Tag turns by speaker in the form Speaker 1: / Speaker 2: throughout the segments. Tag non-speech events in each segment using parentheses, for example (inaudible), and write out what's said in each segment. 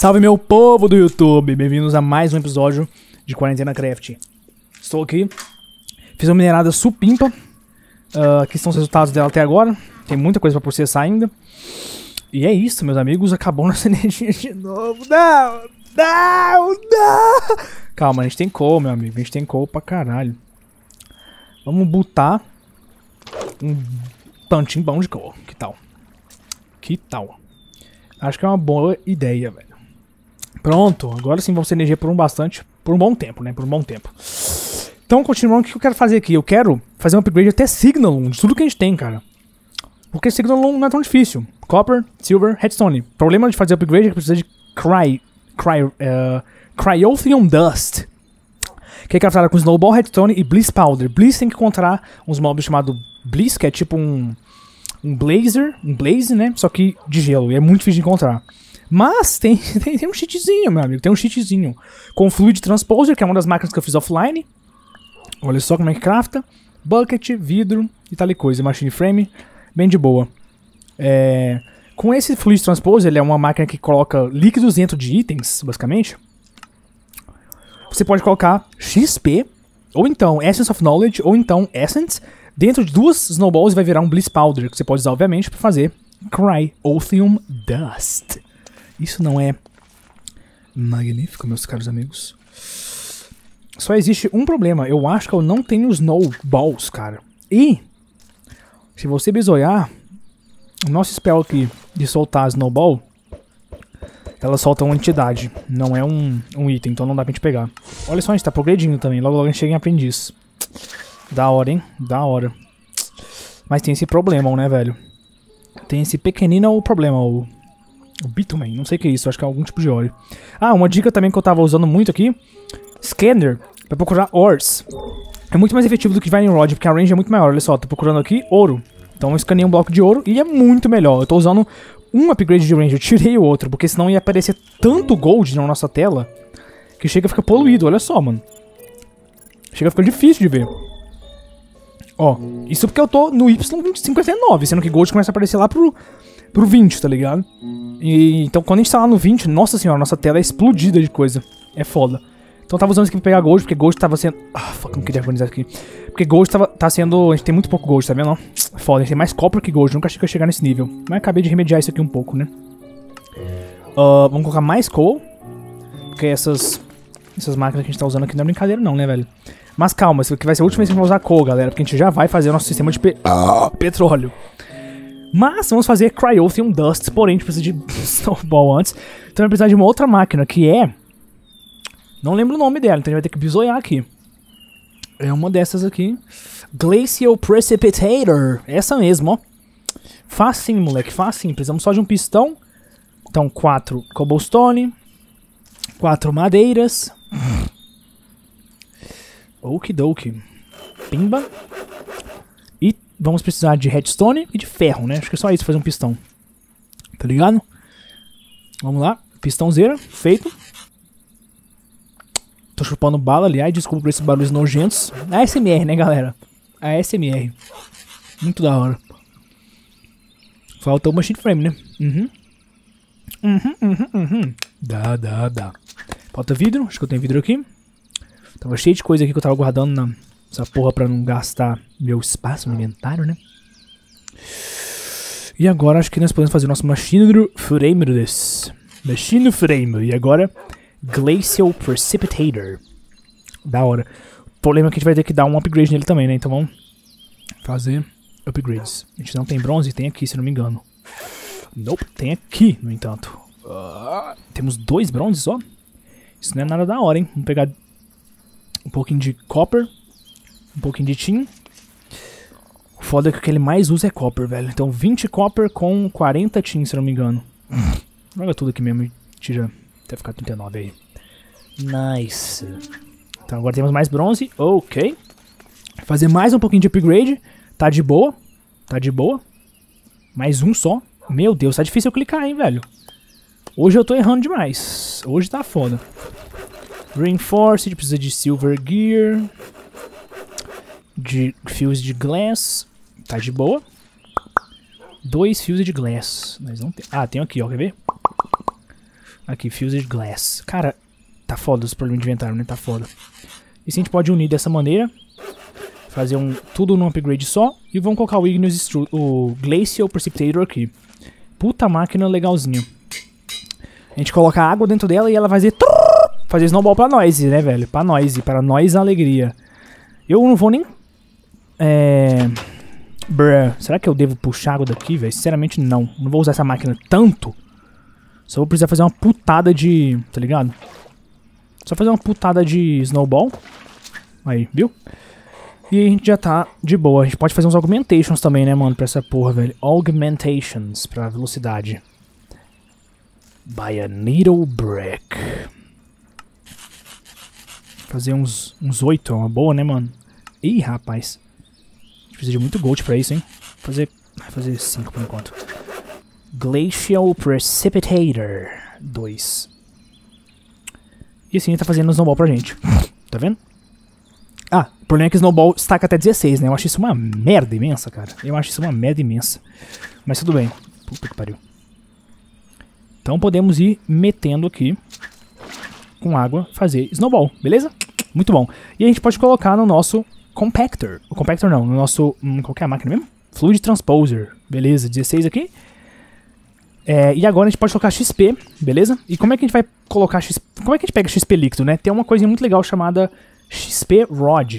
Speaker 1: Salve meu povo do YouTube, bem-vindos a mais um episódio de Quarentena Craft. Estou aqui, fiz uma minerada supimpa, uh, aqui estão os resultados dela até agora, tem muita coisa para processar ainda. E é isso, meus amigos, acabou nossa (laughs) energia de novo, não, não, não! Calma, a gente tem coal, meu amigo, a gente tem coal pra caralho. Vamos botar um tantinho bom de coal, que tal? Que tal? Acho que é uma boa ideia, velho. Pronto, agora sim vamos ter energia por um bastante, por um bom tempo, né? Por um bom tempo. Então, continuando, o que eu quero fazer aqui? Eu quero fazer um upgrade até Signal, de tudo que a gente tem, cara. Porque Signal não é tão difícil. Copper, Silver, Redstone. O problema de fazer upgrade é que precisa de Cry... cry uh, Cryothium Dust. Que é capturada com Snowball, Redstone e Bliss Powder. Bliss tem que encontrar uns mobs chamados Bliss, que é tipo um... Um Blazer, um Blaze, né? Só que de gelo. E é muito difícil de encontrar. Mas tem, (laughs) tem, tem, um cheatzinho, meu amigo. Tem um cheatzinho. Com o Fluid Transposer, que é uma das máquinas que eu fiz offline. Olha só como é que crafta. Bucket, vidro e tal coisa. Machine frame. Bem de boa. É, com esse Fluid Transposer, ele é uma máquina que coloca líquidos dentro de itens, basicamente. Você pode colocar XP, ou então Essence of Knowledge, ou então Essence, dentro de duas Snowballs vai virar um Bliss Powder, que você pode usar, obviamente, para fazer Cry Othium Dust. Isso não é magnífico, meus caros amigos. Só existe um problema. Eu acho que eu não tenho snowballs, cara. E, se você bisoiar, o nosso spell aqui de soltar snowball, ela solta uma entidade. Não é um, um item, então não dá pra gente pegar. Olha só, a gente tá progredindo também. Logo, logo a gente chega em aprendiz. Da hora, hein? Da hora. Mas tem esse problema, né, velho? Tem esse pequenino problema, o o Bitumen, não sei o que é isso, acho que é algum tipo de óleo. Ah, uma dica também que eu tava usando muito aqui, Scanner, pra procurar ores. É muito mais efetivo do que Divining Rod, porque a range é muito maior, olha só, tô procurando aqui ouro. Então eu escanei um bloco de ouro e é muito melhor, eu tô usando um upgrade de range, eu tirei o outro, porque senão ia aparecer tanto gold na nossa tela, que chega a ficar poluído, olha só, mano. Chega a ficar difícil de ver. Ó, isso porque eu tô no y 259, sendo que gold começa a aparecer lá pro pro 20, tá ligado? E, então quando a gente tá lá no 20, nossa senhora, nossa tela é explodida de coisa. É foda. Então eu tava usando isso aqui pra pegar gold, porque gold tava sendo... Ah, fuck, não queria organizar aqui. Porque gold tava, tá sendo... A gente tem muito pouco gold, tá vendo? Foda, a gente tem mais copra que gold. Nunca achei que ia chegar nesse nível. Mas acabei de remediar isso aqui um pouco, né? Uh, vamos colocar mais coal. Porque essas... Essas máquinas que a gente tá usando aqui não é brincadeira não, né, velho? Mas calma, isso aqui vai ser a última vez que a gente vai usar coal, galera. Porque a gente já vai fazer o nosso sistema de pe... Ah. petróleo. Mas vamos fazer Cryothium Dust, porém a gente precisa de (laughs) Snowball antes. Então vai precisar de uma outra máquina, que é... Não lembro o nome dela, então a gente vai ter que bisoiar aqui. É uma dessas aqui. Glacial Precipitator. Essa mesmo, ó. Facinho, moleque, facinho. Precisamos só de um pistão. Então, quatro cobblestone. Quatro madeiras. Okidoki. Pimba. Vamos precisar de redstone e de ferro, né? Acho que é só isso, fazer um pistão. Tá ligado? Vamos lá. Pistãozeira, feito. Tô chupando bala, aliás. Desculpa por esses barulhos nojentos. A SMR, né, galera? A SMR. Muito da hora. Falta uma sheet frame, né? Uhum. Uhum, uhum, uhum. Dá, dá, dá. Falta vidro. Acho que eu tenho vidro aqui. Tava cheio de coisa aqui que eu tava guardando na, essa porra pra não gastar meu espaço no inventário, né? E agora acho que nós podemos fazer o nosso Machine Framer desse. Machine Framer. E agora, Glacial Precipitator. Da hora. O problema é que a gente vai ter que dar um upgrade nele também, né? Então vamos fazer upgrades. A gente não tem bronze? Tem aqui, se não me engano. Nope, tem aqui, no entanto. temos dois bronzes só? Isso não é nada da hora, hein? Vamos pegar um pouquinho de copper um pouquinho de tin. O foda é que o que ele mais usa é copper, velho. Então 20 copper com 40 tin, se não me engano. Joga tudo aqui mesmo e tira até ficar 39 aí. Nice. Então agora temos mais bronze. Ok. Fazer mais um pouquinho de upgrade. Tá de boa. Tá de boa. Mais um só. Meu Deus, tá difícil eu clicar, hein, velho. Hoje eu tô errando demais. Hoje tá foda. Reinforced, precisa de silver gear de fios de glass. Tá de boa. Dois fios de glass. Mas não tem. Ah, tem aqui, ó. Quer ver? Aqui, fios de glass. Cara, tá foda os problemas de inventário, né? Tá foda. E se a gente pode unir dessa maneira. Fazer um, tudo num upgrade só. E vamos colocar o Igneous o Glacial Precipitator aqui. Puta máquina legalzinha. A gente coloca água dentro dela e ela vai fazer... Fazer snowball pra nós, né, velho? Pra nós, para nós a alegria. Eu não vou nem é. Bruh, será que eu devo puxar água daqui, velho? Sinceramente, não. Não vou usar essa máquina tanto. Só vou precisar fazer uma putada de... Tá ligado? Só fazer uma putada de snowball. Aí, viu? E aí a gente já tá de boa. A gente pode fazer uns augmentations também, né, mano? Pra essa porra, velho. Augmentations pra velocidade. By a needle brick. Fazer uns oito uns é uma boa, né, mano? Ih, rapaz precisa de muito gold pra isso, hein? Vou fazer, vou fazer 5 por enquanto. Glacial Precipitator 2. E assim ele tá fazendo snowball pra gente. tá vendo? Ah, o problema é que o snowball estaca até 16, né? Eu acho isso uma merda imensa, cara. Eu acho isso uma merda imensa. Mas tudo bem. Puta que pariu. Então podemos ir metendo aqui com água fazer snowball, beleza? Muito bom. E a gente pode colocar no nosso compactor. O compactor não, no nosso. Hum, qual é a máquina mesmo? Fluid Transposer. Beleza, 16 aqui. É, e agora a gente pode colocar XP, beleza? E como é que a gente vai colocar XP? Como é que a gente pega XP líquido, né? Tem uma coisa muito legal chamada XP Rod.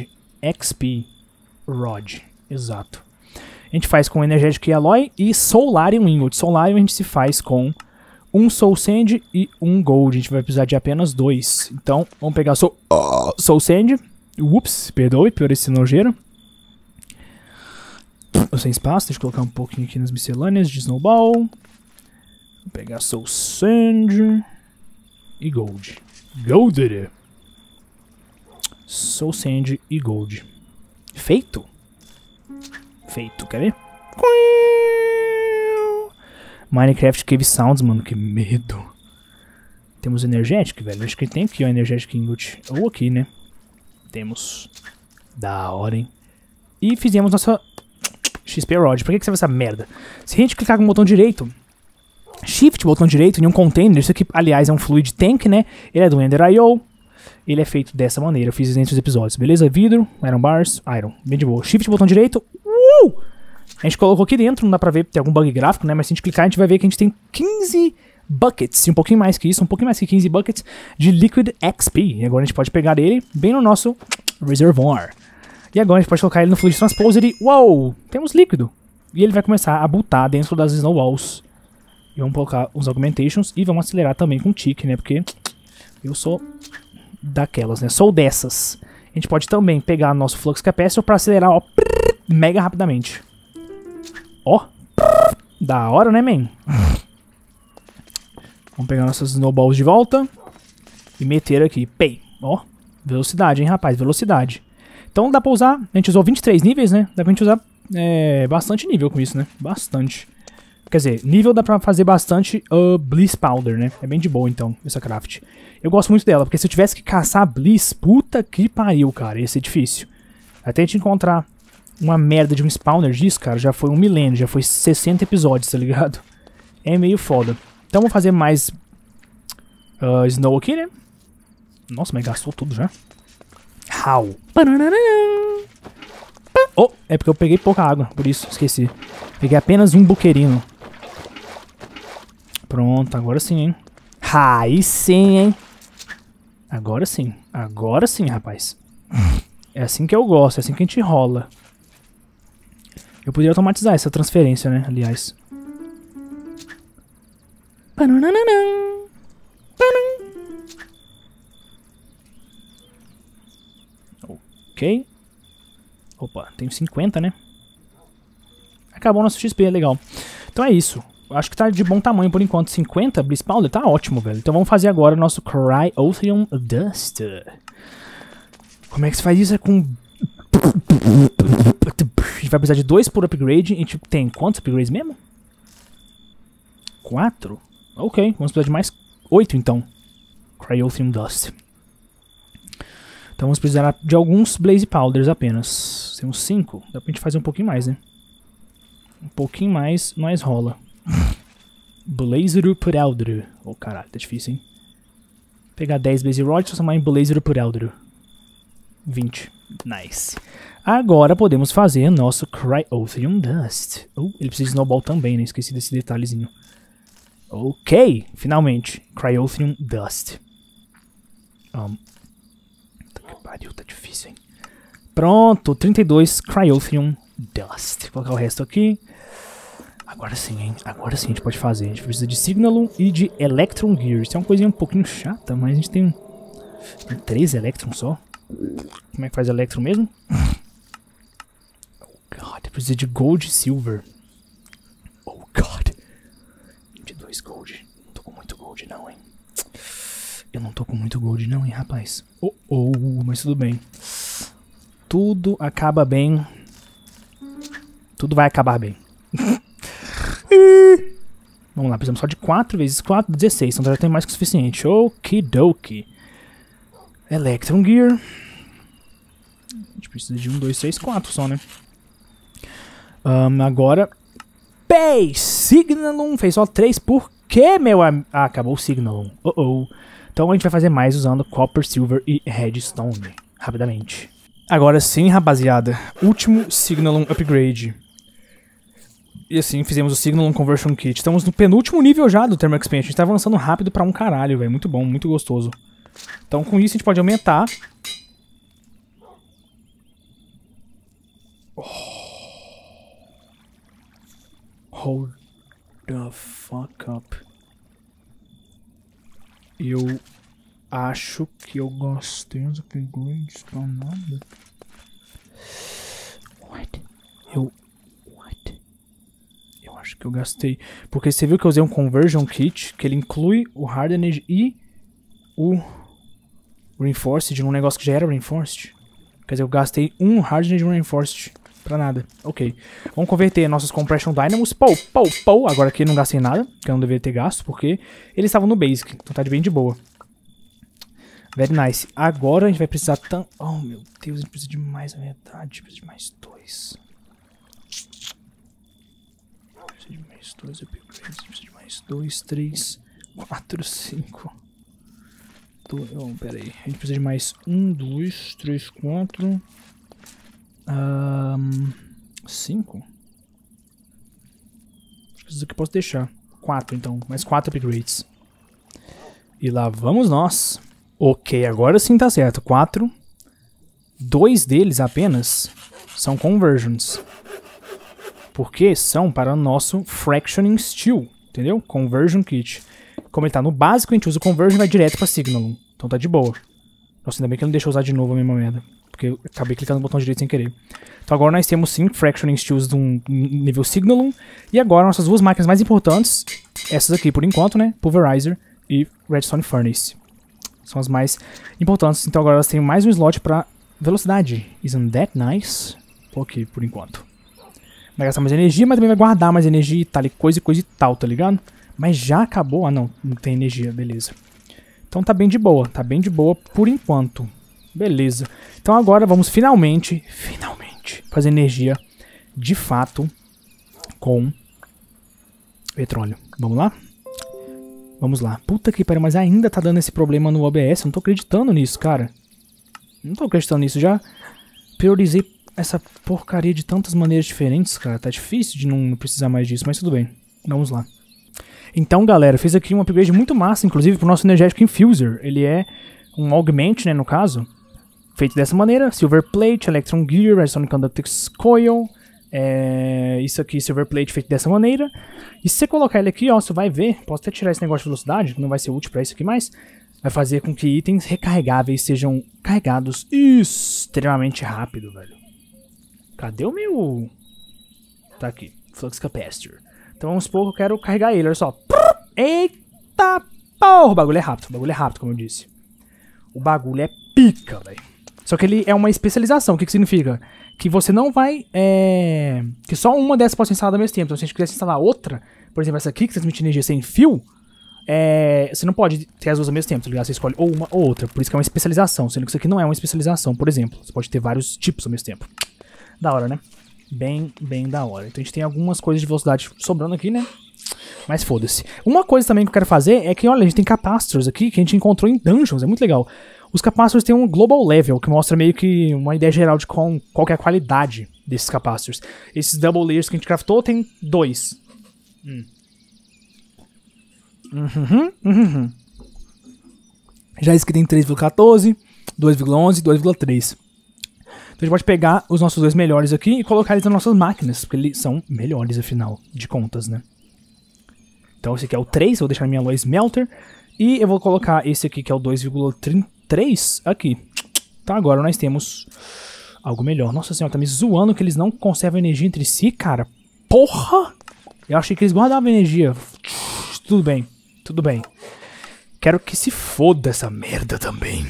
Speaker 1: XP Rod, exato. A gente faz com Energetic Alloy e Solarium Ingot. Solarium a gente se faz com um Soul Sand e um Gold. A gente vai precisar de apenas dois. Então, vamos pegar Soul, Soul Sand Ups, perdoe, pior esse nojeiro. Sem espaço, deixa eu colocar um pouquinho aqui nas miscelâneas de Snowball. Vou pegar Soul Sand e Gold. Gold! Soul Sand e Gold. Feito? Feito, quer ver? Minecraft Cave Sounds, mano, que medo. Temos energético, velho. Acho que tem aqui, ó, energético ingot. Ou aqui, né? Temos. Da hora, hein? E fizemos nossa XP Rod. Por que, que serve essa merda? Se a gente clicar com o botão direito, Shift, botão direito, em um container, isso aqui, aliás, é um fluid tank, né? Ele é do Ender I.O. Ele é feito dessa maneira, eu fiz dentro dos episódios, beleza? Vidro, Iron Bars, Iron, bem de boa. Shift, botão direito, uh! A gente colocou aqui dentro, não dá pra ver, tem algum bug gráfico, né? Mas se a gente clicar, a gente vai ver que a gente tem 15 buckets, um pouquinho mais que isso, um pouquinho mais que 15 buckets de Liquid XP. E agora a gente pode pegar ele bem no nosso reservoir. E agora a gente pode colocar ele no Fluid Transposer e... Uou! Temos líquido! E ele vai começar a butar dentro das Snow Walls. E vamos colocar os Augmentations e vamos acelerar também com o Tick, né? Porque eu sou daquelas, né? Sou dessas. A gente pode também pegar nosso Flux Capacitor para acelerar, ó, mega rapidamente. Ó, da hora, né, man? (laughs) Vamos pegar nossas snowballs de volta. E meter aqui. Pei. Ó. Velocidade, hein, rapaz? Velocidade. Então dá pra usar... A gente usou 23 níveis, né? Dá pra gente usar é, bastante nível com isso, né? Bastante. Quer dizer, nível dá pra fazer bastante uh, Bliss Powder, né? É bem de boa, então, essa craft. Eu gosto muito dela, porque se eu tivesse que caçar Bliss, puta que pariu, cara. Ia ser difícil. Até a gente encontrar uma merda de um spawner disso, cara, já foi um milênio. Já foi 60 episódios, tá ligado? É meio foda. Então vou fazer mais uh, snow aqui, né? Nossa, mas gastou tudo já. How? Oh, é porque eu peguei pouca água, por isso esqueci. Peguei apenas um buqueirino. Pronto, agora sim, hein? Aí sim, hein? Agora sim. Agora sim, rapaz. É assim que eu gosto, é assim que a gente rola. Eu poderia automatizar essa transferência, né? Aliás. Ok. Opa, tenho 50, né? Acabou nosso XP, legal. Então é isso. Acho que tá de bom tamanho por enquanto. 50 Blispowder tá ótimo, velho. Então vamos fazer agora o nosso Cryotherium Dust. Como é que se faz isso? É com... A gente vai precisar de dois por upgrade. A gente tipo, tem quantos upgrades mesmo? Quatro? Ok, vamos precisar de mais oito então. Cryothium Dust. Então vamos precisar de alguns Blaze Powders apenas. Temos cinco. Dá pra gente fazer um pouquinho mais, né? Um pouquinho mais, nós rola. (laughs) Blazer por Eldro. Oh, caralho, tá difícil, hein? pegar 10 Blaze Rods e transformar em Blazer por Eldro. 20. Nice. Agora podemos fazer nosso Cryothium Dust. Uh, ele precisa de Snowball também, né? Esqueci desse detalhezinho. Ok, finalmente. Cryothium Dust. Um. Que pariu, tá difícil, hein? Pronto, 32 Cryothium Dust. Vou colocar é o resto aqui. Agora sim, hein? Agora sim a gente pode fazer. A gente precisa de Signalum e de Electron Gear. Isso é uma coisinha um pouquinho chata, mas a gente tem, tem três Electron só. Como é que faz Electron mesmo? Oh, God. Precisa de Gold e Silver. Oh, God. Eu não tô com muito gold não, hein, rapaz. Oh, oh, mas tudo bem. Tudo acaba bem. Tudo vai acabar bem. (laughs) Vamos lá, precisamos só de 4 vezes 4, 16. Então já tem mais que o suficiente. Okidoki. Electron Gear. A gente precisa de 1, 2, 3, 4 só, né? Um, agora... Pay! Signalum! Fez só 3 por quê, meu amigo? Ah, acabou o Signalum. Uh-oh. Então a gente vai fazer mais usando Copper, Silver e Redstone, rapidamente. Agora sim, rapaziada, último Signalum Upgrade. E assim, fizemos o Signalum Conversion Kit. Estamos no penúltimo nível já do Thermal Expansion. A gente tá avançando rápido pra um caralho, velho. Muito bom, muito gostoso. Então com isso a gente pode aumentar. Oh. Hold the fuck up. Eu acho que eu gastei uns upgrades pra nada. What? Eu. What? Eu acho que eu gastei. Porque você viu que eu usei um conversion kit que ele inclui o hardened e o reinforced num negócio que já era reinforced. Quer dizer, eu gastei um hardened reinforced. Pra nada. Ok. Vamos converter nossas Compression Dynamos. Pou, pou, pou. Agora que não gastei nada, que eu não deveria ter gasto, porque eles estavam no basic. Então tá de bem de boa. Very nice. Agora a gente vai precisar tão... Oh, meu Deus, a gente precisa de mais, na verdade. A gente precisa de mais dois. Precisa de mais dois upgrades. Precisa de mais dois, três, quatro, cinco. Do... Oh, pera aí. A gente precisa de mais um, dois, três, quatro... Um, cinco? Acho que isso aqui eu posso deixar. Quatro, então. Mais quatro upgrades. E lá vamos nós. Ok, agora sim tá certo. Quatro. Dois deles apenas são conversions. Porque são para o nosso Fractioning Steel, entendeu? Conversion Kit. Como ele tá no básico, a gente usa o Conversion e vai direto pra Signal. Então tá de boa. Nossa, ainda bem que ele não deixou usar de novo a mesma merda porque eu acabei clicando no botão direito sem querer. Então agora nós temos sim Fractioning Steels de um nível Signalum. E agora nossas duas máquinas mais importantes, essas aqui por enquanto, né? Pulverizer e Redstone Furnace. São as mais importantes. Então agora elas têm mais um slot pra velocidade. Isn't that nice? Pô, aqui por enquanto. Vai gastar mais energia, mas também vai guardar mais energia e tal, e coisa e coisa e tal, tá ligado? Mas já acabou. Ah, não. Não tem energia, beleza. Então tá bem de boa. Tá bem de boa por enquanto. Beleza. Então agora vamos finalmente, finalmente, fazer energia de fato com petróleo. Vamos lá? Vamos lá. Puta que pariu, mas ainda tá dando esse problema no OBS. não tô acreditando nisso, cara. Não tô acreditando nisso. Já priorizei essa porcaria de tantas maneiras diferentes, cara. Tá difícil de não precisar mais disso, mas tudo bem. Vamos lá. Então, galera, fiz aqui um upgrade muito massa, inclusive, pro nosso energético Infuser. Ele é um augment, né, no caso feito dessa maneira. Silver Plate, Electron Gear, Redstone Conductors Coil. É, isso aqui, Silver Plate, feito dessa maneira. E se você colocar ele aqui, ó, você vai ver. Posso até tirar esse negócio de velocidade, que não vai ser útil para isso aqui mais. Vai fazer com que itens recarregáveis sejam carregados extremamente rápido, velho. Cadê o meu... Tá aqui, Flux Capacitor. Então vamos supor que eu quero carregar ele, olha só. Eita porra, o bagulho é rápido, o bagulho é rápido, como eu disse. O bagulho é pica, velho. Só que ele é uma especialização. O que, que significa? Que você não vai. É... Que só uma dessas pode ser instalada ao mesmo tempo. Então, se a gente quisesse instalar outra, por exemplo, essa aqui que transmite energia sem fio, é... você não pode ter as duas ao mesmo tempo, tá ligado? Você escolhe ou uma ou outra. Por isso que é uma especialização. Sendo que isso aqui não é uma especialização, por exemplo. Você pode ter vários tipos ao mesmo tempo. Da hora, né? Bem, bem da hora. Então a gente tem algumas coisas de velocidade sobrando aqui, né? Mas foda-se. Uma coisa também que eu quero fazer é que, olha, a gente tem capacitors aqui que a gente encontrou em dungeons. É muito legal. Os capacitors têm um global level, que mostra meio que uma ideia geral de qual, qual é a qualidade desses capacitors. Esses double layers que a gente craftou tem dois. Hum. Uhum, uhum. uhum. Já esse aqui tem 3,14, 2,11, 2,3. Então a gente pode pegar os nossos dois melhores aqui e colocar eles nas nossas máquinas, porque eles são melhores, afinal de contas, né? Então esse aqui é o 3, eu vou deixar minha Lois Melter. E eu vou colocar esse aqui que é o 2,30. 3 aqui. Tá, agora nós temos algo melhor. Nossa senhora, tá me zoando que eles não conservam energia entre si, cara. Porra! Eu achei que eles guardavam energia. Tudo bem, tudo bem. Quero que se foda essa merda também.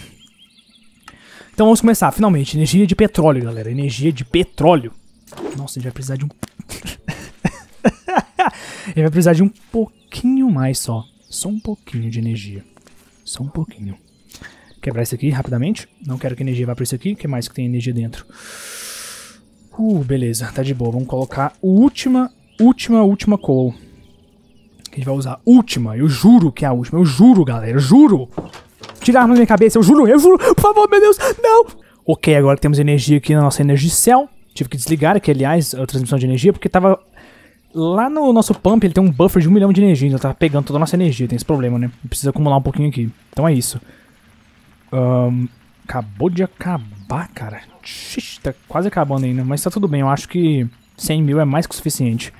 Speaker 1: Então vamos começar, finalmente. Energia de petróleo, galera. Energia de petróleo. Nossa, a gente vai precisar de um... (laughs) Ele vai precisar de um pouquinho mais só. Só um pouquinho de energia. Só um pouquinho quebrar isso aqui rapidamente. Não quero que a energia vá para isso aqui. O que mais que tem energia dentro? Uh, beleza. Tá de boa. Vamos colocar a última, última, última coal. Que a gente vai usar. Última. Eu juro que é a última. Eu juro, galera. Eu juro. tirar a arma da minha cabeça. Eu juro. Eu juro. Por favor, meu Deus. Não. Ok, agora que temos energia aqui na nossa energia cell. Tive que desligar aqui, aliás, a transmissão de energia, porque tava Lá no nosso pump ele tem um buffer de um milhão de energia, então tá pegando toda a nossa energia, tem esse problema, né? Precisa acumular um pouquinho aqui. Então é isso. Um, acabou de acabar, cara. Xixi, tá quase acabando ainda, mas tá tudo bem. Eu acho que 100 mil é mais que o suficiente.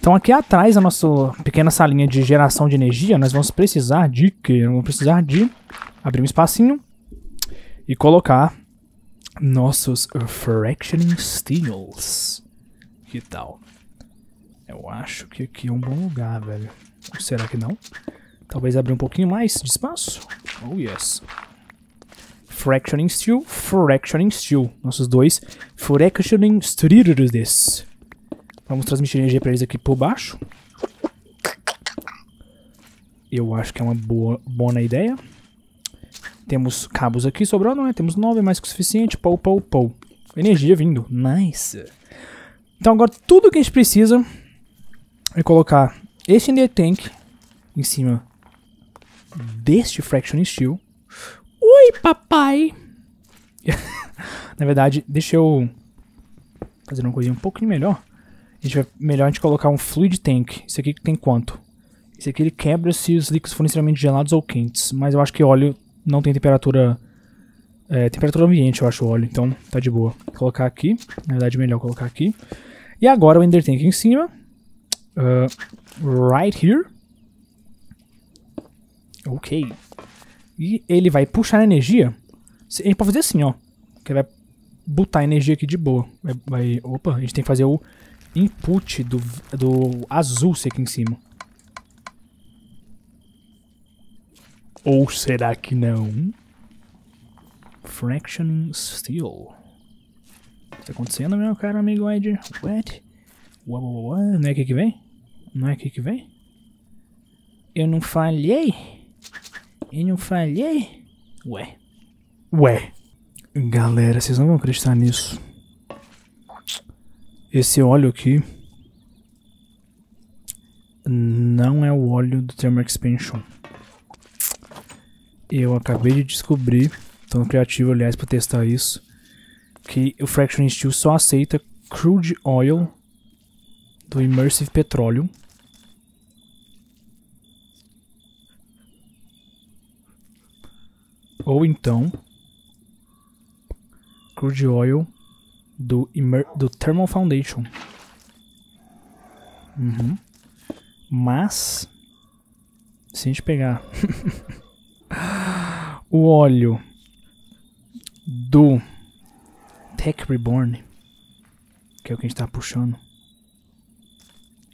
Speaker 1: Então aqui atrás, a nossa pequena salinha de geração de energia, nós vamos precisar de quê? Vamos precisar de abrir um espacinho e colocar nossos Fractioning Steels. Que tal? Eu acho que aqui é um bom lugar, velho. Ou será que não? Talvez abrir um pouquinho mais de espaço? Oh, yes. Fractioning Steel, Fractioning Steel. Nossos dois Fractioning Steel. Vamos transmitir energia para eles aqui por baixo. Eu acho que é uma boa, boa ideia. Temos cabos aqui sobrando, né? Temos nove, mais que o suficiente. Pou, pou, pou. Energia vindo. Nice. Então agora tudo que a gente precisa é colocar este Ender Tank em cima deste Fractioning Steel. Oi, papai. (laughs) Na verdade, deixa eu fazer uma coisinha um pouquinho melhor. A gente vai, melhor a gente colocar um fluid tank. Isso aqui tem quanto? Isso aqui ele quebra se os líquidos forem extremamente gelados ou quentes. Mas eu acho que óleo não tem temperatura... É, temperatura ambiente, eu acho, o óleo. Então, tá de boa. Vou colocar aqui. Na verdade, melhor colocar aqui. E agora o Ender Tank em cima. Uh, right here. Ok. E ele vai puxar energia. A gente pode fazer assim, ó. Que ele vai botar energia aqui de boa. Vai, vai, opa, a gente tem que fazer o input do, do azul aqui em cima. Ou será que não? Fractioning Steel. Tá acontecendo, meu caro amigo Ed? What? Uau, uau, Não é aqui que vem? Não é aqui que vem? Eu não falhei? E não falhei? Ué. Ué. Galera, vocês não vão acreditar nisso. Esse óleo aqui não é o óleo do Thermal Expansion. Eu acabei de descobrir, tô no criativo aliás para testar isso, que o Fraction Steel só aceita crude oil do Immersive Petroleum ou então Crude Oil do, do Thermal Foundation. Uhum. Mas, se a gente pegar (laughs) o óleo do Tech Reborn, que é o que a gente está puxando,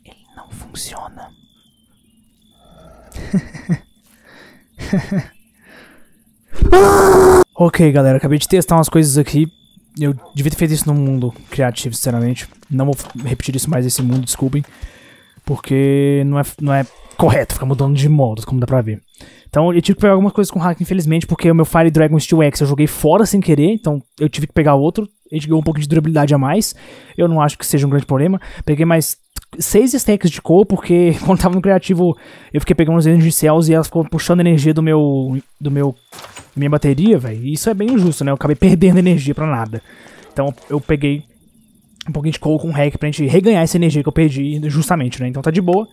Speaker 1: ele não funciona. (laughs) Ok, galera, acabei de testar umas coisas aqui. Eu devia ter feito isso no mundo criativo, sinceramente. Não vou repetir isso mais nesse mundo, desculpem. Porque não é, não é correto ficar mudando de modos, como dá pra ver. Então eu tive que pegar algumas coisas com hack, infelizmente, porque o meu Fire Dragon Steel X eu joguei fora sem querer, então eu tive que pegar outro. A gente ganhou um pouco de durabilidade a mais. Eu não acho que seja um grande problema. Peguei mais seis stacks de cor, porque (laughs) quando tava no criativo eu fiquei pegando os energy cells e elas ficam puxando energia do meu, do meu minha bateria, velho. Isso é bem injusto, né? Eu acabei perdendo (laughs) energia pra nada. Então eu peguei um pouquinho de coal com um hack pra gente reganhar essa energia que eu perdi justamente, né? Então tá de boa.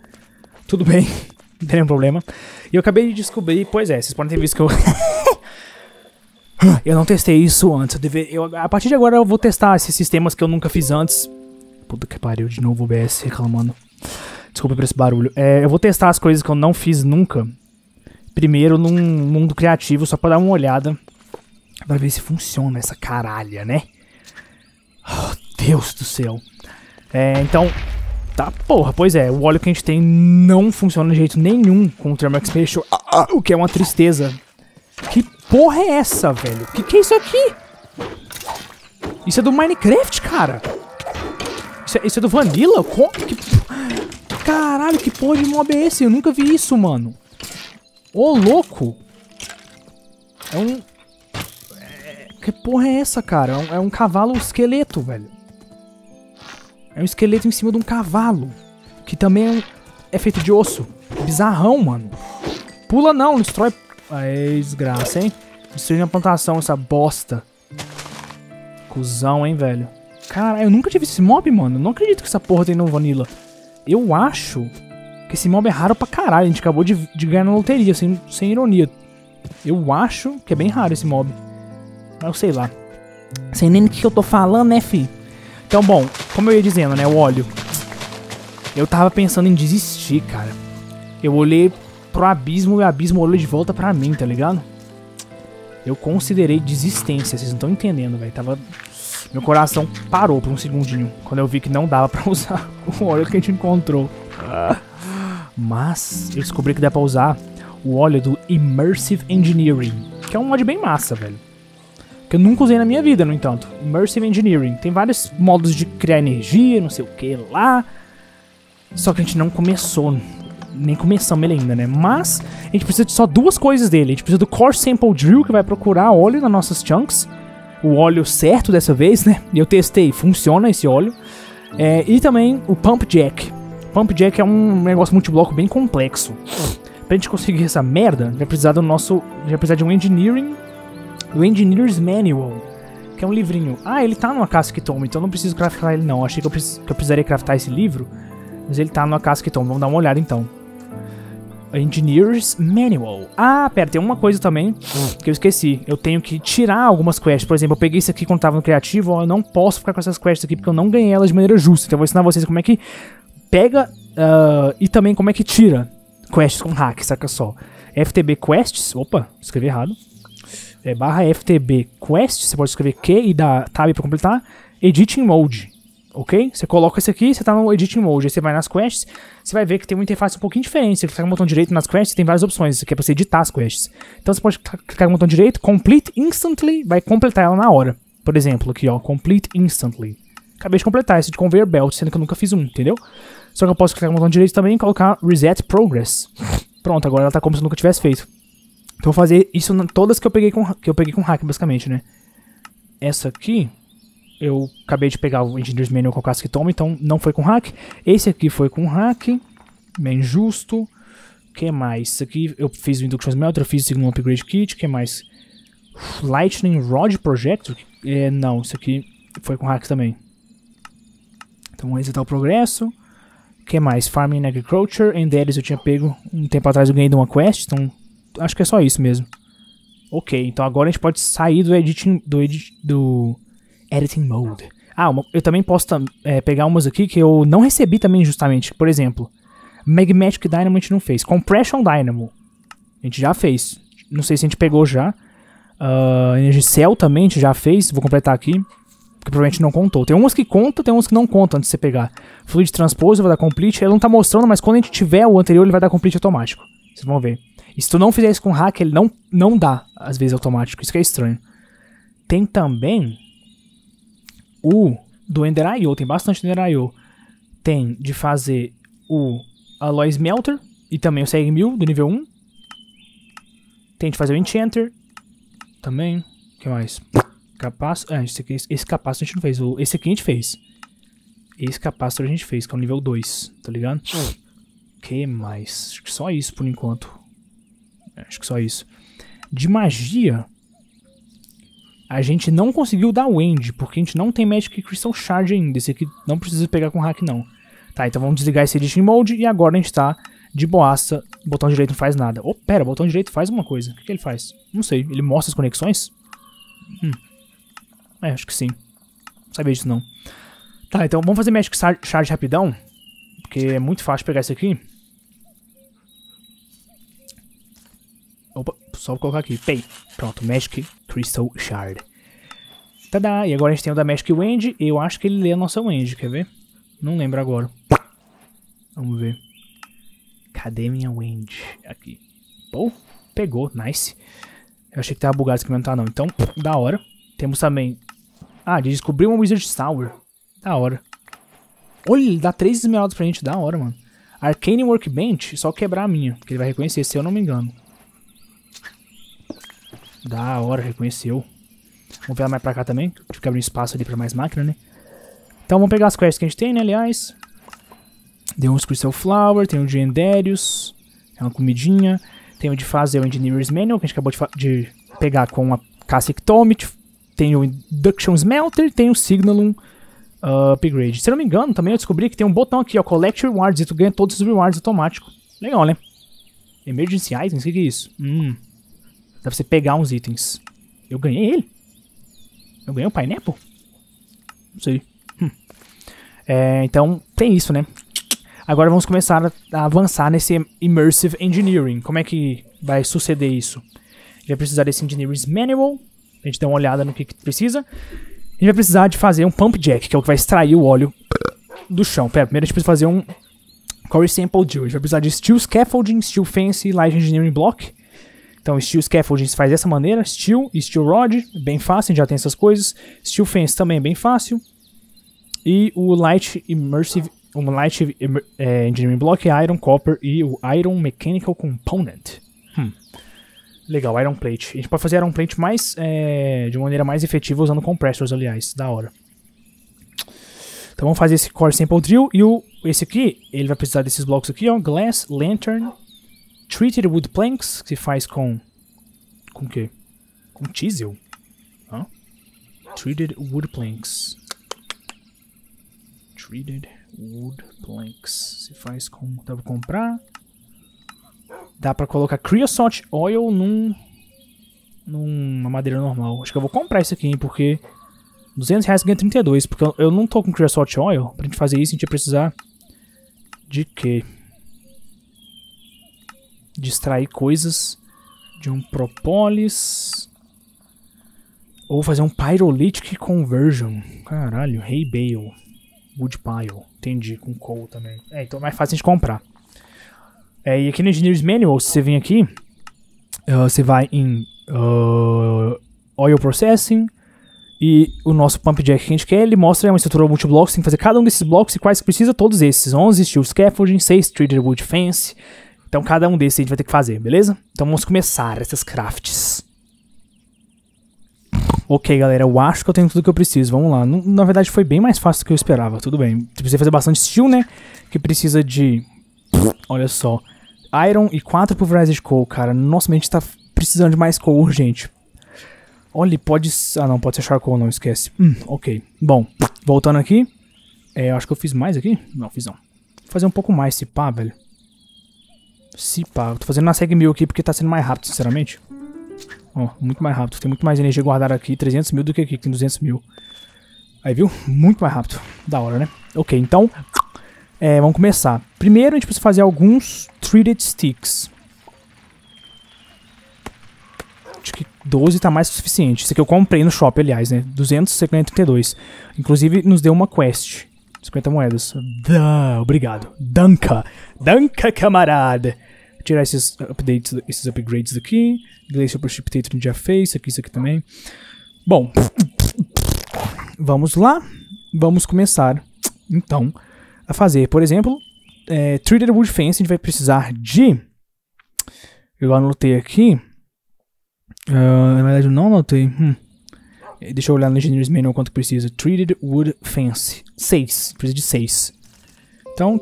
Speaker 1: Tudo bem. (laughs) Não tem nenhum problema. E eu acabei de descobrir, pois é, vocês podem ter visto que eu. (laughs) eu não testei isso antes. Eu deve... eu, a partir de agora eu vou testar esses sistemas que eu nunca fiz antes. Puta que pariu, de novo o BS reclamando. Desculpa por esse barulho. É, eu vou testar as coisas que eu não fiz nunca primeiro num mundo criativo só para dar uma olhada para ver se funciona essa caralha, né? Oh, Deus do céu. É, então, tá porra, pois é, o óleo que a gente tem não funciona de jeito nenhum com o Thermax Special, ah, ah, o que é uma tristeza. Que porra é essa, velho? Que que é isso aqui? Isso é do Minecraft, cara. Isso é, isso é do Vanilla? Como? que... Caralho, que porra de mob é esse? Eu nunca vi isso, mano. Ô, louco! É um... Que porra é essa, cara? É um, é um cavalo esqueleto, velho. É um esqueleto em cima de um cavalo. Que também é, um... é feito de osso. Bizarrão, mano. Pula não, destrói... Aê, desgraça, hein? Destruindo a plantação, essa bosta. Cusão, hein, velho. Cara, eu nunca tive esse mob, mano. Eu não acredito que essa porra tem no Vanilla. Eu acho porque esse mob é raro pra caralho. A gente acabou de, de ganhar na loteria, sem, sem ironia. Eu acho que é bem raro esse mob. Mas eu sei lá. Sem nem o que eu tô falando, né, fi? Então, bom, como eu ia dizendo, né, o óleo. Eu tava pensando em desistir, cara. Eu olhei pro abismo e o abismo olhou de volta pra mim, tá ligado? Eu considerei desistência, vocês não estão entendendo, velho. Tava. Meu coração parou por um segundinho quando eu vi que não dava pra (laughs) usar o óleo que a gente encontrou. Ah. Mas eu descobri que dá pra usar o óleo do Immersive Engineering, que é um mod bem massa, velho. Que eu nunca usei na minha vida, no entanto. Immersive Engineering. Tem vários modos de criar energia, não sei o que lá. Só que a gente não começou. Nem começamos ele ainda, né? Mas a gente precisa de só duas coisas dele. A gente precisa do Core Sample Drill, que vai procurar óleo nas nossas chunks. O óleo certo dessa vez, né? Eu testei, funciona esse óleo. É, e também o Pump Jack, Pump Jack é um negócio multibloco bem complexo. Pra gente conseguir essa merda, a gente vai precisar do nosso. vai precisar de um Engineering. Do Engineer's Manual. Que é um livrinho. Ah, ele tá numa casa que toma, então eu não preciso craftar ele não. achei que eu, precis, que eu, precisaria craftar esse livro. Mas ele tá numa casa que toma. Vamos dar uma olhada então. Engineer's Manual. Ah, pera, tem uma coisa também que eu esqueci. Eu tenho que tirar algumas quests. Por exemplo, eu peguei isso aqui quando tava no criativo. Ó, eu não posso ficar com essas quests aqui porque eu não ganhei elas de maneira justa. Então eu vou ensinar vocês como é que pega uh, e também como é que tira quests com hack, saca só. FTB Quests, opa, escrevi errado. É, barra FTB Quest, você pode escrever Q e dar tab para completar. Editing Mode, ok? Você coloca esse aqui, você tá no Editing Mode, aí você vai nas quests, você vai ver que tem uma interface um pouquinho diferente. Você clica no botão direito nas quests, tem várias opções, isso aqui é pra você editar as quests. Então você pode clicar no botão direito, Complete Instantly, vai completar ela na hora. Por exemplo, aqui ó, Complete Instantly. Acabei de completar esse de Conveyor Belt, sendo que eu nunca fiz um, entendeu? Só que eu posso clicar no botão direito também e colocar Reset Progress. Pronto, agora ela tá como se nunca tivesse feito. Então vou fazer isso na, todas que eu peguei com que eu peguei com hack, basicamente, né? Essa aqui eu acabei de pegar o Engineer's Manual com o caso que toma, então não foi com hack. Esse aqui foi com hack. Bem justo. que mais? Isso aqui eu fiz o Induction Smelter, eu fiz o segundo Upgrade Kit. que mais? Lightning Rod Projector? É, não, isso aqui foi com hack também. Então esse tá o progresso que mais? Farming and Agriculture. Em eu tinha pego um tempo atrás, eu ganhei de uma quest. Então acho que é só isso mesmo. Ok, então agora a gente pode sair do editing, do, edit, do editing mode. Ah, uma, eu também posso é, pegar umas aqui que eu não recebi também justamente. Por exemplo, Magmatic Dynamo a gente não fez. Compression Dynamo a gente já fez. Não sei se a gente pegou já. Uh, Energy Cell também a gente já fez. Vou completar aqui que provavelmente não contou. Tem uns que conta, tem uns que não conta antes de você pegar. Fluid Transpose vai dar complete, ele não tá mostrando, mas quando a gente tiver o anterior, ele vai dar complete automático. Vocês vão ver. E se tu não fizer isso com hack, ele não, não dá, às vezes, automático. Isso que é estranho. Tem também o do Ender.io, tem bastante do Ender.io. Tem de fazer o Alloy Smelter e também o seg do nível 1. Tem de fazer o Enchanter também. O que mais? Capacitor. Ah, é, esse, aqui, esse capacitor a gente não fez. Esse aqui a gente fez. Esse capacitor a gente fez, que é o nível 2, tá ligado? Hum. que mais? Acho que só isso por enquanto. É, acho que só isso. De magia, a gente não conseguiu dar o End, porque a gente não tem Magic Crystal Shard ainda. Esse aqui não precisa pegar com hack, não. Tá, então vamos desligar esse Editing Mode e agora a gente tá de boassa. botão direito não faz nada. Oh, pera, botão direito faz uma coisa. O que, que ele faz? Não sei. Ele mostra as conexões? Hum. É, acho que sim. Não sabia disso não. Tá, então vamos fazer Magic Charge rapidão. Porque é muito fácil pegar isso aqui. Opa, só vou colocar aqui. Pay. Pronto, Magic Crystal Shard. Tadá, e agora a gente tem o da Magic Wand. Eu acho que ele lê a nossa Wand, quer ver? Não lembro agora. Vamos ver. Cadê minha Wand? Aqui. Pô, pegou, nice. Eu achei que tava bugado isso aqui, não tá não. Então, da hora. Temos também ah, ele descobriu uma Wizard Tower. Da hora. Olha, ele dá três esmeraldas pra gente. Da hora, mano. Arcane Workbench, só quebrar a minha. Que ele vai reconhecer, se eu não me engano. Da hora, reconheceu. Vamos ver ela mais pra cá também. Tive que abrir um espaço ali pra mais máquina, né? Então vamos pegar as quests que a gente tem, né? Aliás. Deu uns Crystal Flower, tem um de Enderius. É uma comidinha. Tem o de fazer o Engineer's Manual, que a gente acabou de, de pegar com a Cassic Tome tem o Induction Smelter, tem o Signalum uh, Upgrade. Se não me engano, também eu descobri que tem um botão aqui, ó, Collect Rewards, e tu ganha todos os rewards automático. Legal, né? Emergency Items, o que, que é isso? Hum, dá pra você pegar uns itens. Eu ganhei ele? Eu ganhei o um Pineapple? Não sei. Hum. É, então, tem isso, né? Agora vamos começar a, avançar nesse Immersive Engineering. Como é que vai suceder isso? gente vai precisar desse Engineering Manual, a gente deu uma olhada no que, que precisa. A gente vai precisar de fazer um pump jack, que é o que vai extrair o óleo do chão. Pera, primeiro a gente precisa fazer um core sample drill. A gente vai precisar de steel scaffolding, steel fence, light engineering block. Então, steel scaffolding se faz dessa maneira, steel e steel rod, bem fácil, a gente já tem essas coisas. Steel fence também é bem fácil. E o light immersive, um light é, engineering block, é iron copper e o iron mechanical component. Hum. Legal, Iron Plate. A gente pode fazer Iron Plate mais, é, de maneira mais efetiva usando compressors, aliás. Da hora. Então vamos fazer esse Core Sample Drill. E o, esse aqui, ele vai precisar desses blocos aqui, ó. Glass, Lantern, Treated Wood Planks, que se faz com... Com o quê? Com chisel. Treated Wood Planks. Treated Wood Planks. Se faz com... Dá pra comprar... Dá pra colocar creosote oil num, numa madeira normal. Acho que eu vou comprar isso aqui, hein, porque 200 reais ganha 32, porque eu, eu não tô com creosote oil. Pra gente fazer isso, a gente ia precisar de quê? Distrair coisas de um propolis. Ou fazer um pyrolytic conversion. Caralho, hay bale. Wood pile. Entendi, com coal também. É, então é mais fácil a gente comprar. É, e aqui no Engineer's Manual, se você vem aqui, uh, você vai em uh, Oil Processing e o nosso Pump Jack que a gente quer, ele mostra é uma estrutura multibloco, você tem que fazer cada um desses blocos e quais que precisa, todos esses, 11 Steel Scaffolding, 6 Treated Wood Fence, então cada um desses a gente vai ter que fazer, beleza? Então vamos começar essas crafts. Ok, galera, eu acho que eu tenho tudo que eu preciso. Vamos lá. Na verdade, foi bem mais fácil do que eu esperava. Tudo bem. Você precisa fazer bastante steel, né? Que precisa de Olha só. Iron e 4 pulverized coal, cara. Nossa, a gente tá precisando de mais coal urgente. Olha, pode... Ah, não, pode ser charcoal, não, esquece. Hum, ok. Bom, voltando aqui. É, eu acho que eu fiz mais aqui. Não, fiz não. Vou fazer um pouco mais, se pá, velho. Se pá. Eu tô fazendo na seg mil aqui porque tá sendo mais rápido, sinceramente. Ó, muito mais rápido. Tem muito mais energia guardada aqui. 300 mil do que aqui, que tem 200 mil. Aí, viu? Muito mais rápido. Da hora, né? Ok, então... É, vamos começar. Primeiro a gente precisa fazer alguns treated sticks. Acho que 12 tá mais que suficiente. Isso aqui eu comprei no shopping, aliás, né? 232. Inclusive, nos deu uma quest. 50 moedas. Da, obrigado. Danka. Danka, camarada. Vou tirar esses updates, esses upgrades daqui. Glacier Precipitator a gente já fez. Isso aqui, isso aqui também. Bom. Vamos lá. Vamos começar, então, a fazer. Por exemplo, é, Treated Wood Fence, a gente vai precisar de... Eu anotei aqui. Uh, na verdade, eu não anotei. Hum. Deixa eu olhar no Engineers Manual quanto precisa. Treated Wood Fence. 6. Precisa de 6. Então...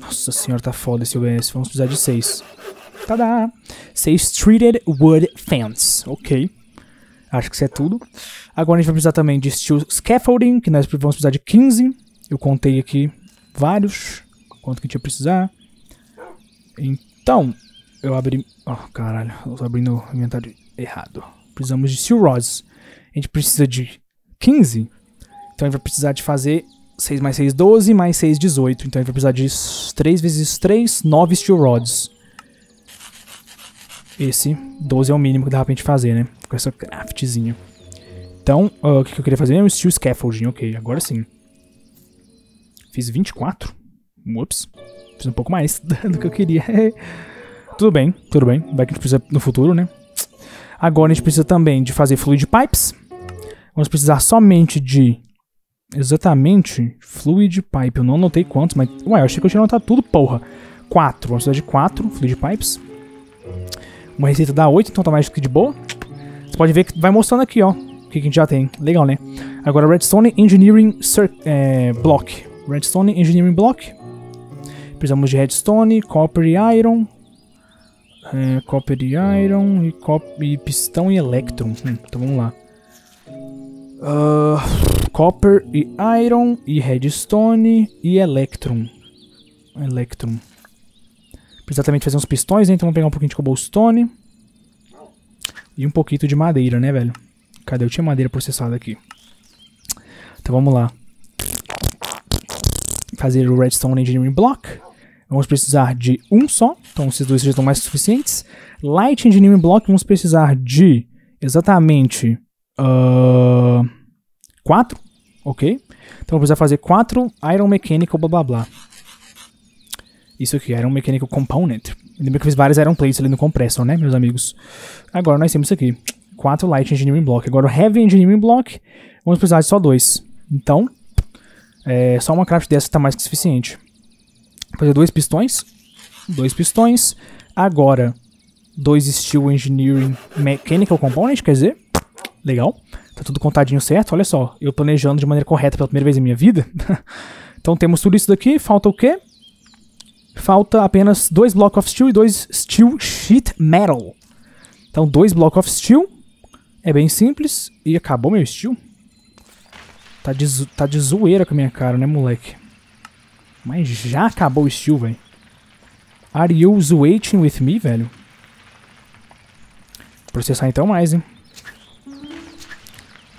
Speaker 1: Nossa senhora, tá foda esse OBS. Vamos precisar de 6. Tadá! 6 Treated Wood Fence. Ok. Acho que isso é tudo. Agora a gente vai precisar também de Steel Scaffolding, que nós vamos precisar de 15. Eu contei aqui vários, quanto que a gente ia precisar. Então, eu abri... Oh, caralho, eu tô abrindo o inventário errado. Precisamos de Seal Rods. A gente precisa de 15. Então a gente vai precisar de fazer 6 mais 6, 12, mais 6, 18. Então a gente vai precisar de 3 vezes 3, 9 Steel Rods. Esse 12 é o mínimo que dá pra gente fazer, né? Com essa craftzinha. Então, uh, o que, eu queria fazer? Um Steel Scaffolding, ok, agora sim. Fiz 24. Ups. Fiz um pouco mais (laughs) do que eu queria. (laughs) tudo bem, tudo bem. Vai que a gente precisa no futuro, né? Agora a gente precisa também de fazer fluid pipes. Vamos precisar somente de... Exatamente, fluid pipe. Eu não anotei quantos, mas... Ué, eu achei que eu tinha anotado tudo, porra. 4. Vamos precisar de 4 fluid pipes. Uma receita dá 8, então tá mais do que de boa. Você pode ver que vai mostrando aqui, ó. O que a gente já tem. Legal, né? Agora, Redstone Engineering Cir é, eh, Block. Redstone Engineering Block. Precisamos de Redstone, Copper e Iron. É, copper e Iron e, cop e Pistão e Electron. Hum, então vamos lá. Uh, copper e Iron e Redstone e Electron. Electron. Precisa também fazer uns pistões, né? Então vamos pegar um pouquinho de cobblestone. E um pouquinho de madeira, né, velho? Cadê? Eu tinha madeira processada aqui. Então vamos lá fazer o Redstone Engineering Block. Vamos precisar de um só, então esses dois já estão mais suficientes. Light Engineering Block, vamos precisar de exatamente uh, quatro, ok? Então vamos precisar fazer quatro Iron Mechanical blá blá blá. Isso aqui, Iron Mechanical Component. Lembra que eu fiz várias Iron Plates ali no compressor, né, meus amigos? Agora nós temos isso aqui, quatro Light Engineering Block. Agora o Heavy Engineering Block, vamos precisar de só dois. Então, é, só uma craft dessa tá mais que suficiente. Vou fazer dois pistões. Dois pistões. Agora, dois Steel Engineering Mechanical Component, quer dizer. Legal. Tá tudo contadinho certo. Olha só, eu planejando de maneira correta pela primeira vez em minha vida. (laughs) então temos tudo isso daqui. Falta o quê? Falta apenas dois Block of Steel e dois Steel Sheet Metal. Então, dois Block of Steel. É bem simples. E acabou meu Steel. Tá de, tá de zoeira com a minha cara, né, moleque? Mas já acabou o Steel, velho. Are you waiting with me, velho? Processar então mais, hein?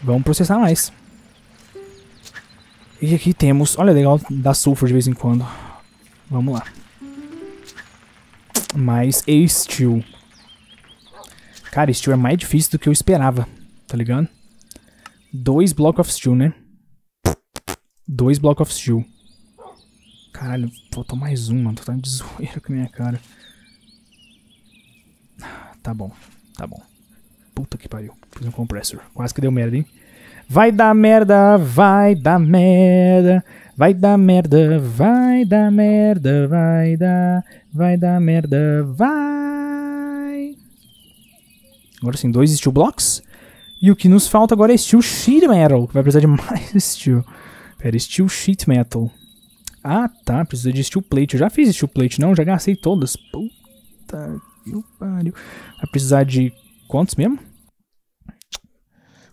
Speaker 1: Vamos processar mais. E aqui temos... Olha, legal da sulfur de vez em quando. Vamos lá. Mais steel. Cara, steel é mais difícil do que eu esperava. Tá ligado? Dois blocos of steel, né? Dois Block of Steel. Caralho, faltou mais um, mano. Tô tão de (laughs) zoeira com a minha cara. Tá bom, tá bom. Puta que pariu. Fiz um compressor. Quase que deu merda, hein? Vai dar merda, vai dar merda. Vai dar merda, vai dar merda, vai dar. Vai dar merda, vai. Agora sim, dois steel blocks. E o que nos falta agora é steel sheet metal, que vai precisar de (laughs) mais steel. Pera, Steel Sheet Metal. Ah, tá. Precisa de Steel Plate. Eu já fiz Steel Plate, não? Já gastei todas. Puta que pariu. Vai precisar de quantos mesmo?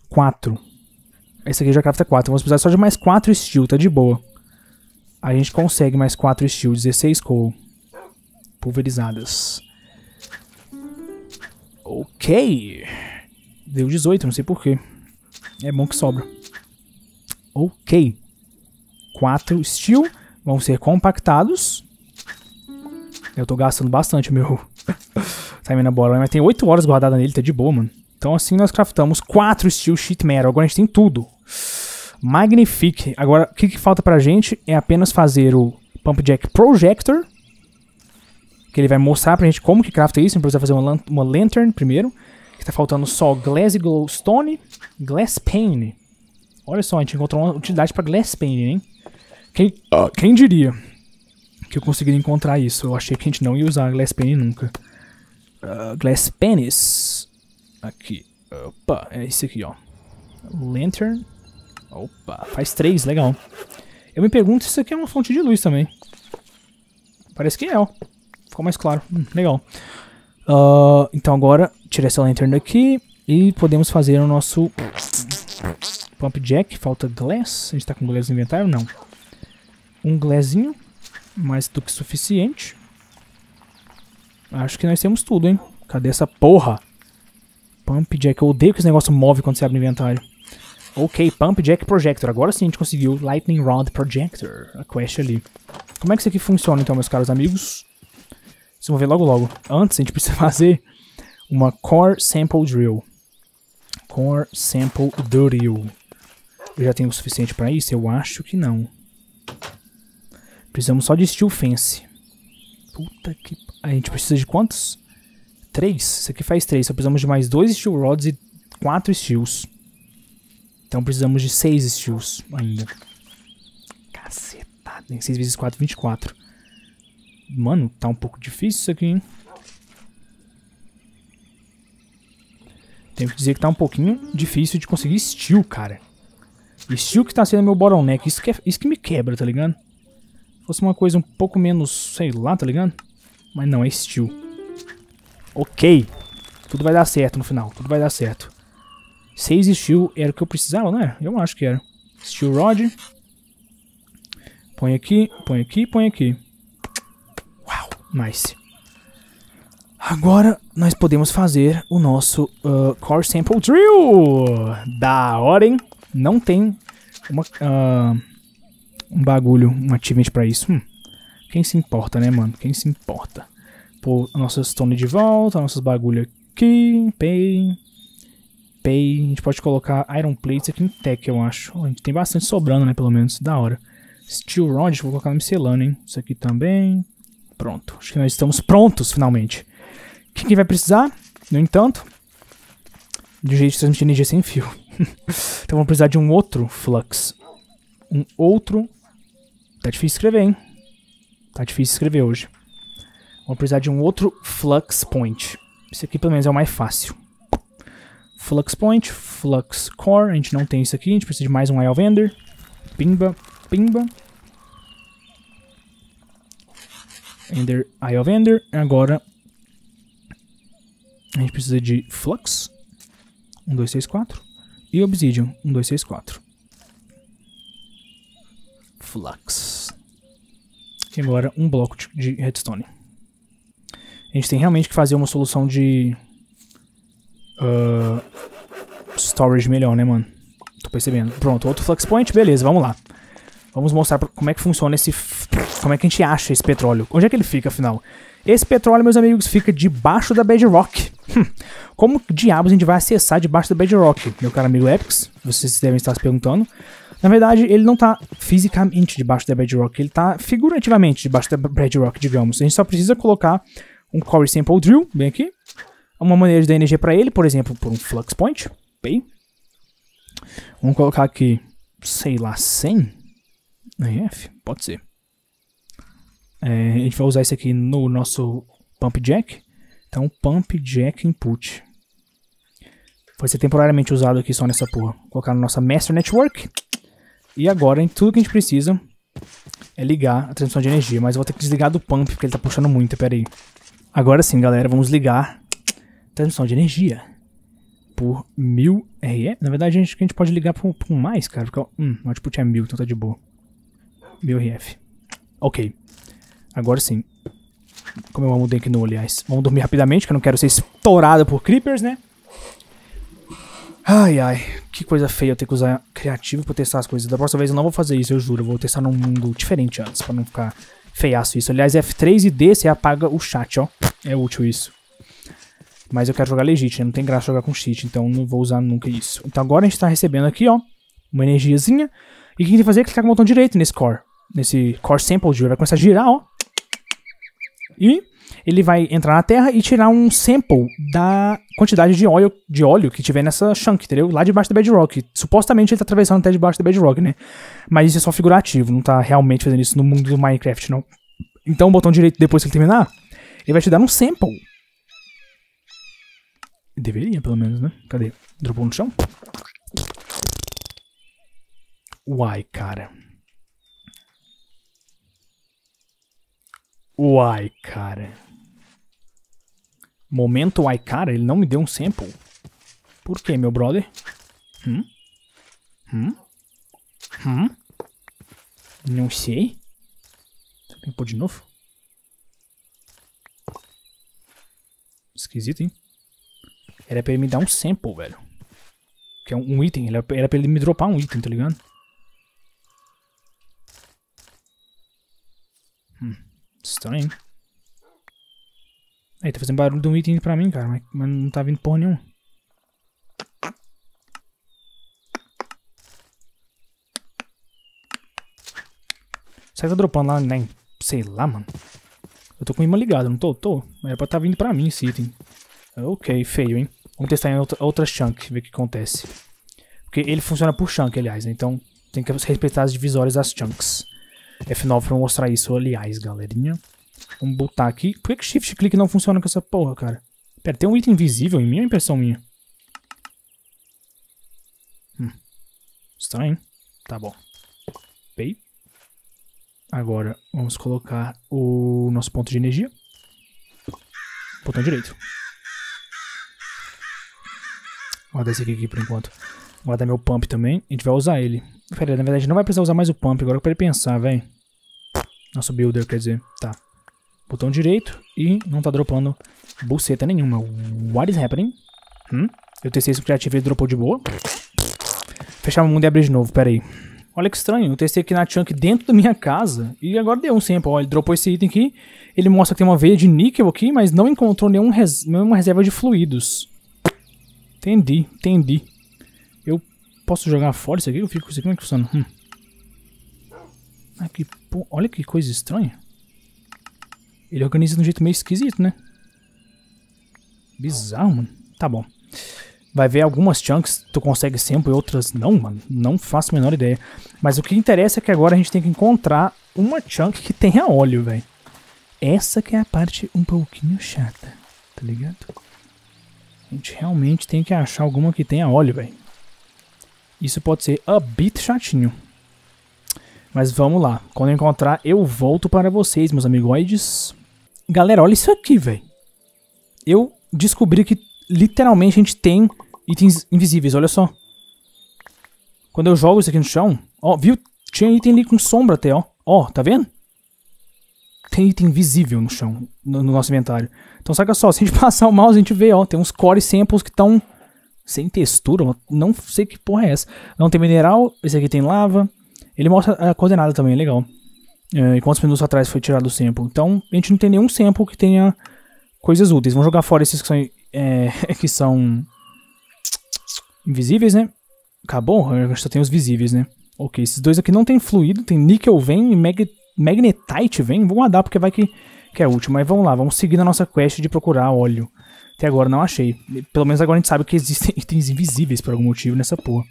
Speaker 1: Quatro. Esse aqui já crafta quatro. Vamos precisar só de mais quatro Steel, tá de boa. A gente consegue mais quatro Steel. 16 coal. Pulverizadas. Ok. Deu 18, não sei porquê. É bom que sobra. Ok quatro steel vão ser compactados. Eu tô gastando bastante o meu (laughs) tá na Bola, mas tem 8 horas guardada nele, tá de boa, mano. Então assim nós craftamos 4 Steel Sheet Metal. Agora a gente tem tudo. Magnifique. Agora o que, que, falta pra gente é apenas fazer o Pump Jack Projector. Que ele vai mostrar pra gente como que crafta isso. A gente precisa fazer uma, uma Lantern primeiro. Que tá faltando só Glass e Glowstone. Glass Pane. Olha só, a gente encontrou uma utilidade pra Glass Pane, hein. Quem, ah. quem diria que eu conseguiria encontrar isso? Eu achei que a gente não ia usar Glass Penny nunca. Uh, glass Pennies. Aqui. Opa, é esse aqui, ó. Lantern. Opa, faz três, legal. Eu me pergunto se isso aqui é uma fonte de luz também. Parece que é, ó. Ficou mais claro. Hum, legal. Uh, então agora, tira essa lanterna daqui e podemos fazer o nosso Pump Jack. Falta Glass. A gente tá com Glass no inventário? Não. Um glezinho, mais do que suficiente. Acho que nós temos tudo, hein? Cadê essa porra? Pump Jack. Eu odeio que esse negócio move quando você abre o inventário. Ok, Pump Jack Projector. Agora sim a gente conseguiu Lightning Round Projector. A quest ali. Como é que isso aqui funciona então, meus caros amigos? Vocês vão ver logo logo. Antes a gente precisa (laughs) fazer uma Core Sample Drill. Core Sample Drill. Eu já tenho o suficiente para isso? Eu acho que não. Precisamos só de steel fence. Puta que... A gente precisa de quantos? Três? Isso aqui faz três. Só precisamos de mais dois steel rods e quatro steels. Então precisamos de seis steels ainda. Cacetada, hein? seis vezes e 24. Mano, tá um pouco difícil isso aqui, hein? Tenho que dizer que tá um pouquinho difícil de conseguir steel, cara. Steel que tá sendo meu bottleneck. Isso que, é, isso que me quebra, tá ligado? fosse uma coisa um pouco menos, sei lá, tá ligado? Mas não, é steel. Ok. Tudo vai dar certo no final, tudo vai dar certo. se steel era o que eu precisava, não é? Eu acho que era. Steel rod. Põe aqui, põe aqui, põe aqui. Uau, nice. Agora nós podemos fazer o nosso uh, Core Sample Drill. Da hora, hein? Não tem uma... Uh, um bagulho, um achievement pra isso. Hum, quem se importa, né, mano? Quem se importa? Pô, nossas stone de volta, nossos bagulho aqui, pay, pay. A gente pode colocar iron plates aqui em tech, eu acho. A gente tem bastante sobrando, né, pelo menos, da hora. Steel rod, vou colocar no miscelânea, hein. Isso aqui também. Pronto, acho que nós estamos prontos, finalmente. O que, que vai precisar? No entanto, de um jeito de transmitir energia sem fio. (laughs) então vamos precisar de um outro flux. Um outro Tá difícil escrever, hein? Tá difícil escrever hoje. Vou precisar de um outro flux point. Esse aqui pelo menos é o mais fácil. Flux point, flux core. A gente não tem isso aqui. A gente precisa de mais um IO vendor. Pimba, pimba. Ender, IO vendor. Agora a gente precisa de flux. 1, 2, 3, 4. E obsidian. 1, 2, 3, 4. Flux. E agora um bloco de redstone. A gente tem realmente que fazer uma solução de. Uh, storage melhor, né, mano? Tô percebendo. Pronto, outro flux point, beleza, vamos lá. Vamos mostrar como é que funciona esse. Como é que a gente acha esse petróleo? Onde é que ele fica, afinal? Esse petróleo, meus amigos, fica debaixo da bedrock. Hum. Como diabos a gente vai acessar debaixo da bedrock? Meu caro amigo Epix, vocês devem estar se perguntando. Na verdade, ele não tá fisicamente debaixo da bedrock, ele tá figurativamente debaixo da bedrock, digamos. A gente só precisa colocar um core sample drill, bem aqui. Uma maneira de dar energia para ele, por exemplo, por um flux point, bem. Vamos colocar aqui, sei lá, 100? EF, Pode ser. É, a gente vai usar isso aqui no nosso pump jack. Então, pump jack input. Vai ser temporariamente usado aqui só nessa porra. Vou colocar na nossa master network. E agora, em tudo que a gente precisa é ligar a transmissão de energia. Mas eu vou ter que desligar do pump, porque ele tá puxando muito, peraí. Agora sim, galera, vamos ligar a transmissão de energia por mil RE. Na verdade, a gente, a gente pode ligar por, por mais, cara, porque hum, o output é mil, então tá de boa. mil RF. Ok. Agora sim. Como eu mudei aqui no, aliás. Vamos dormir rapidamente, que eu não quero ser estourado por creepers, né? Ai, ai. Que coisa feia eu ter que usar criativo pra testar as coisas. Da próxima vez eu não vou fazer isso, eu juro. Eu vou testar num mundo diferente antes, pra não ficar feiaço isso. Aliás, F3 e D, você apaga o chat, ó. É útil isso. Mas eu quero jogar legit, né? Não tem graça jogar com cheat, então não vou usar nunca isso. Então agora a gente tá recebendo aqui, ó, uma energiazinha. E o que a gente tem que fazer é clicar com o botão direito nesse core. Nesse core sample, vai começar a girar, ó. E ele vai entrar na Terra e tirar um sample da quantidade de óleo, de óleo que tiver nessa chunk, entendeu? Lá debaixo da bedrock. Supostamente ele tá atravessando até debaixo da bedrock, né? Mas isso é só figurativo, não tá realmente fazendo isso no mundo do Minecraft, não. Então o botão direito, depois que ele terminar, ele vai te dar um sample. Deveria, pelo menos, né? Cadê? Dropou no chão? Uai, cara. Uai, cara. Momento uai, cara, ele não me deu um sample. Por que, meu brother? Hum? Hum? Hum? Não sei. pôr de novo? Esquisito, hein? Era pra ele me dar um sample, velho. Que é um, um item. Era pra ele me dropar um item, tá ligado? Estranho. Aí, tá fazendo barulho de um item pra mim, cara, mas, não tá vindo porra nenhuma. Será que tá dropando lá, nem né? Sei lá, mano. Eu tô com o imã ligado, não tô? Tô. Era é pra estar tá vindo pra mim esse item. Ok, feio, hein? Vamos testar em outra, outra chunk, ver o que acontece. Porque ele funciona por chunk, aliás, né? Então tem que respeitar as divisórias das chunks. F9 pra mostrar isso, aliás, galerinha. Vamos botar aqui. Por que, que shift clique não funciona com essa porra, cara? Pera, tem um item invisível em mim ou é impressão minha? Hum. Estranho. Tá bom. Pei. Agora vamos colocar o nosso ponto de energia. Botão direito. Vou descer aqui, aqui por enquanto. Vou dar meu pump também. A gente vai usar ele. Pera, na verdade não vai precisar usar mais o pump agora pra ele pensar, velho. Nosso builder, quer dizer. Tá. Botão direito e não tá dropando buceta nenhuma. What is happening? Hum? Eu testei isso criativo e dropou de boa. Fechar o mundo e abrir de novo, pera aí. Olha que estranho, eu testei aqui na Chunk dentro da minha casa e agora deu um sample. Olha, ele dropou esse item aqui, ele mostra que tem uma veia de níquel aqui, mas não encontrou nenhum res nenhuma reserva de fluidos. Entendi, entendi posso jogar fora isso aqui? Eu fico com isso aqui, como é que funciona? Hum. Ah, que po... Olha que coisa estranha. Ele organiza de um jeito meio esquisito, né? Bizarro, mano. Tá bom. Vai ver algumas chunks tu consegue sempre e outras não, mano. Não faço a menor ideia. Mas o que interessa é que agora a gente tem que encontrar uma chunk que tenha óleo, velho. Essa que é a parte um pouquinho chata, tá ligado? A gente realmente tem que achar alguma que tenha óleo, velho. Isso pode ser a bit chatinho. Mas vamos lá. Quando eu encontrar, eu volto para vocês, meus amigoides. Galera, olha isso aqui, velho. Eu descobri que literalmente a gente tem itens invisíveis, olha só. Quando eu jogo isso aqui no chão, ó, viu? Tinha item ali com sombra até, ó. Ó, tá vendo? Tem item invisível no chão, no, no nosso inventário. Então saca só, (laughs) se a gente passar o mouse, a gente vê, ó, tem uns core samples que estão sem textura, não sei que porra é essa. Não tem mineral, esse aqui tem lava. Ele mostra a coordenada também, é legal. É, e quantos minutos atrás foi tirado o sample. Então, a gente não tem nenhum sample que tenha coisas úteis. Vamos jogar fora esses que são, é, (laughs) que são invisíveis, né? Acabou? Eu só tem os visíveis, né? Ok, esses dois aqui não tem fluido, tem níquel vem e mag magnetite vem. vamos guardar porque vai que, que é útil. Mas vamos lá, vamos seguir na nossa quest de procurar óleo. Até agora não achei. Pelo menos agora a gente sabe que existem (laughs) itens invisíveis por algum motivo nessa porra.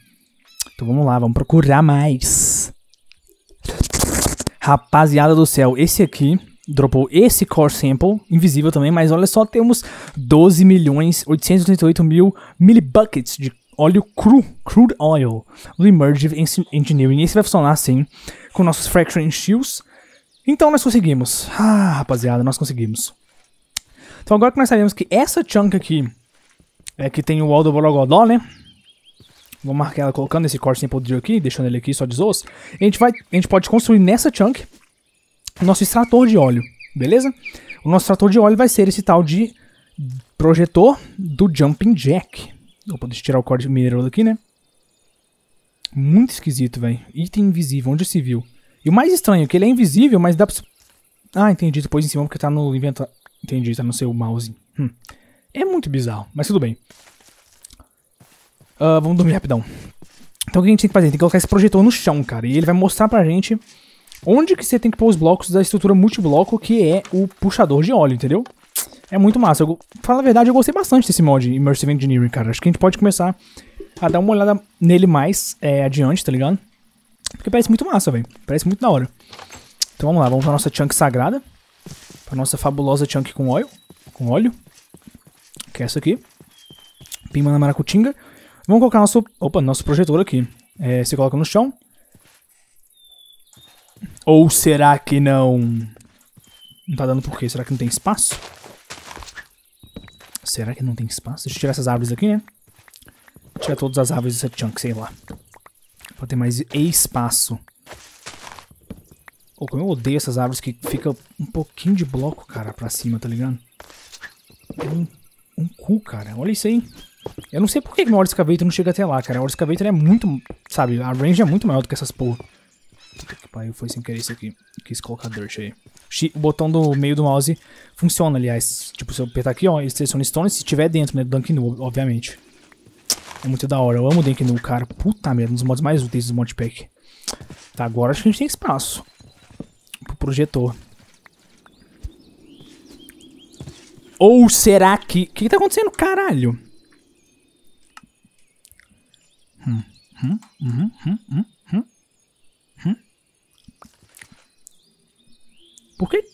Speaker 1: Então vamos lá, vamos procurar mais. Rapaziada do céu, esse aqui dropou esse core sample, invisível também, mas olha só, temos 12 milhões 888 mil millibuckets de óleo cru, crude oil, do Emerging Engineering. Esse vai funcionar assim, com nossos Fraction Shields. Então nós conseguimos. Ah, rapaziada, nós conseguimos. Então agora que nós sabemos que essa chunk aqui é que tem o Aldo Borogodó, né? Vou marcar ela colocando esse Core Simple Drill aqui, deixando ele aqui só de osso. A gente, vai, a gente pode construir nessa chunk o nosso extrator de óleo, beleza? O nosso extrator de óleo vai ser esse tal de projetor do Jumping Jack. Opa, deixa eu tirar o core mineral daqui, né? Muito esquisito, velho. Item invisível, onde se viu? E o mais estranho é que ele é invisível, mas dá pra... Ah, entendi, depois em cima porque tá no inventário. Entendi, tá no seu mouse. Hum. É muito bizarro, mas tudo bem. Uh, vamos dormir rapidão. Então o que a gente tem que fazer? Tem que colocar esse projetor no chão, cara. E ele vai mostrar pra gente onde que você tem que pôr os blocos da estrutura multibloco, que é o puxador de óleo, entendeu? É muito massa. Eu, fala a verdade, eu gostei bastante desse mod Immersive Engineering, cara. Acho que a gente pode começar a dar uma olhada nele mais é, adiante, tá ligado? Porque parece muito massa, velho. Parece muito da hora. Então vamos lá, vamos pra nossa chunk sagrada a tipo, nossa fabulosa chunk com óleo, com óleo, que é essa aqui, pima na maracutinga. Vamos colocar nosso, opa, nosso projetor aqui. É, você coloca no chão. Ou será que não... Não tá dando por quê? Será que não tem espaço? Será que não tem espaço? Deixa eu tirar essas árvores aqui, né? tirar todas as árvores dessa chunk, sei lá. Pra ter mais espaço. Pô, como eu odeio essas árvores que fica um pouquinho de bloco, cara, pra cima, tá ligado? É um, um cu, cara. Olha isso aí. Eu não sei por que meu Horde Excavator não chega até lá, cara. O Horde Excavator é muito... Sabe, a range é muito maior do que essas porra. Que pariu, foi sem querer isso aqui. Quis colocar dirt aí. O botão do meio do mouse funciona, aliás. Tipo, se eu apertar aqui, ó, ele seleciona stone se tiver dentro, né, do Dunk Nu, obviamente. É muito da hora. Eu amo o Dunk Nu, cara. Puta merda, um dos modos mais úteis do Modpack. Tá, agora acho que a gente tem espaço pro projetor. Ou será que... O que, que tá acontecendo? Caralho. Hum, hum, hum, hum, hum, hum, Por quê?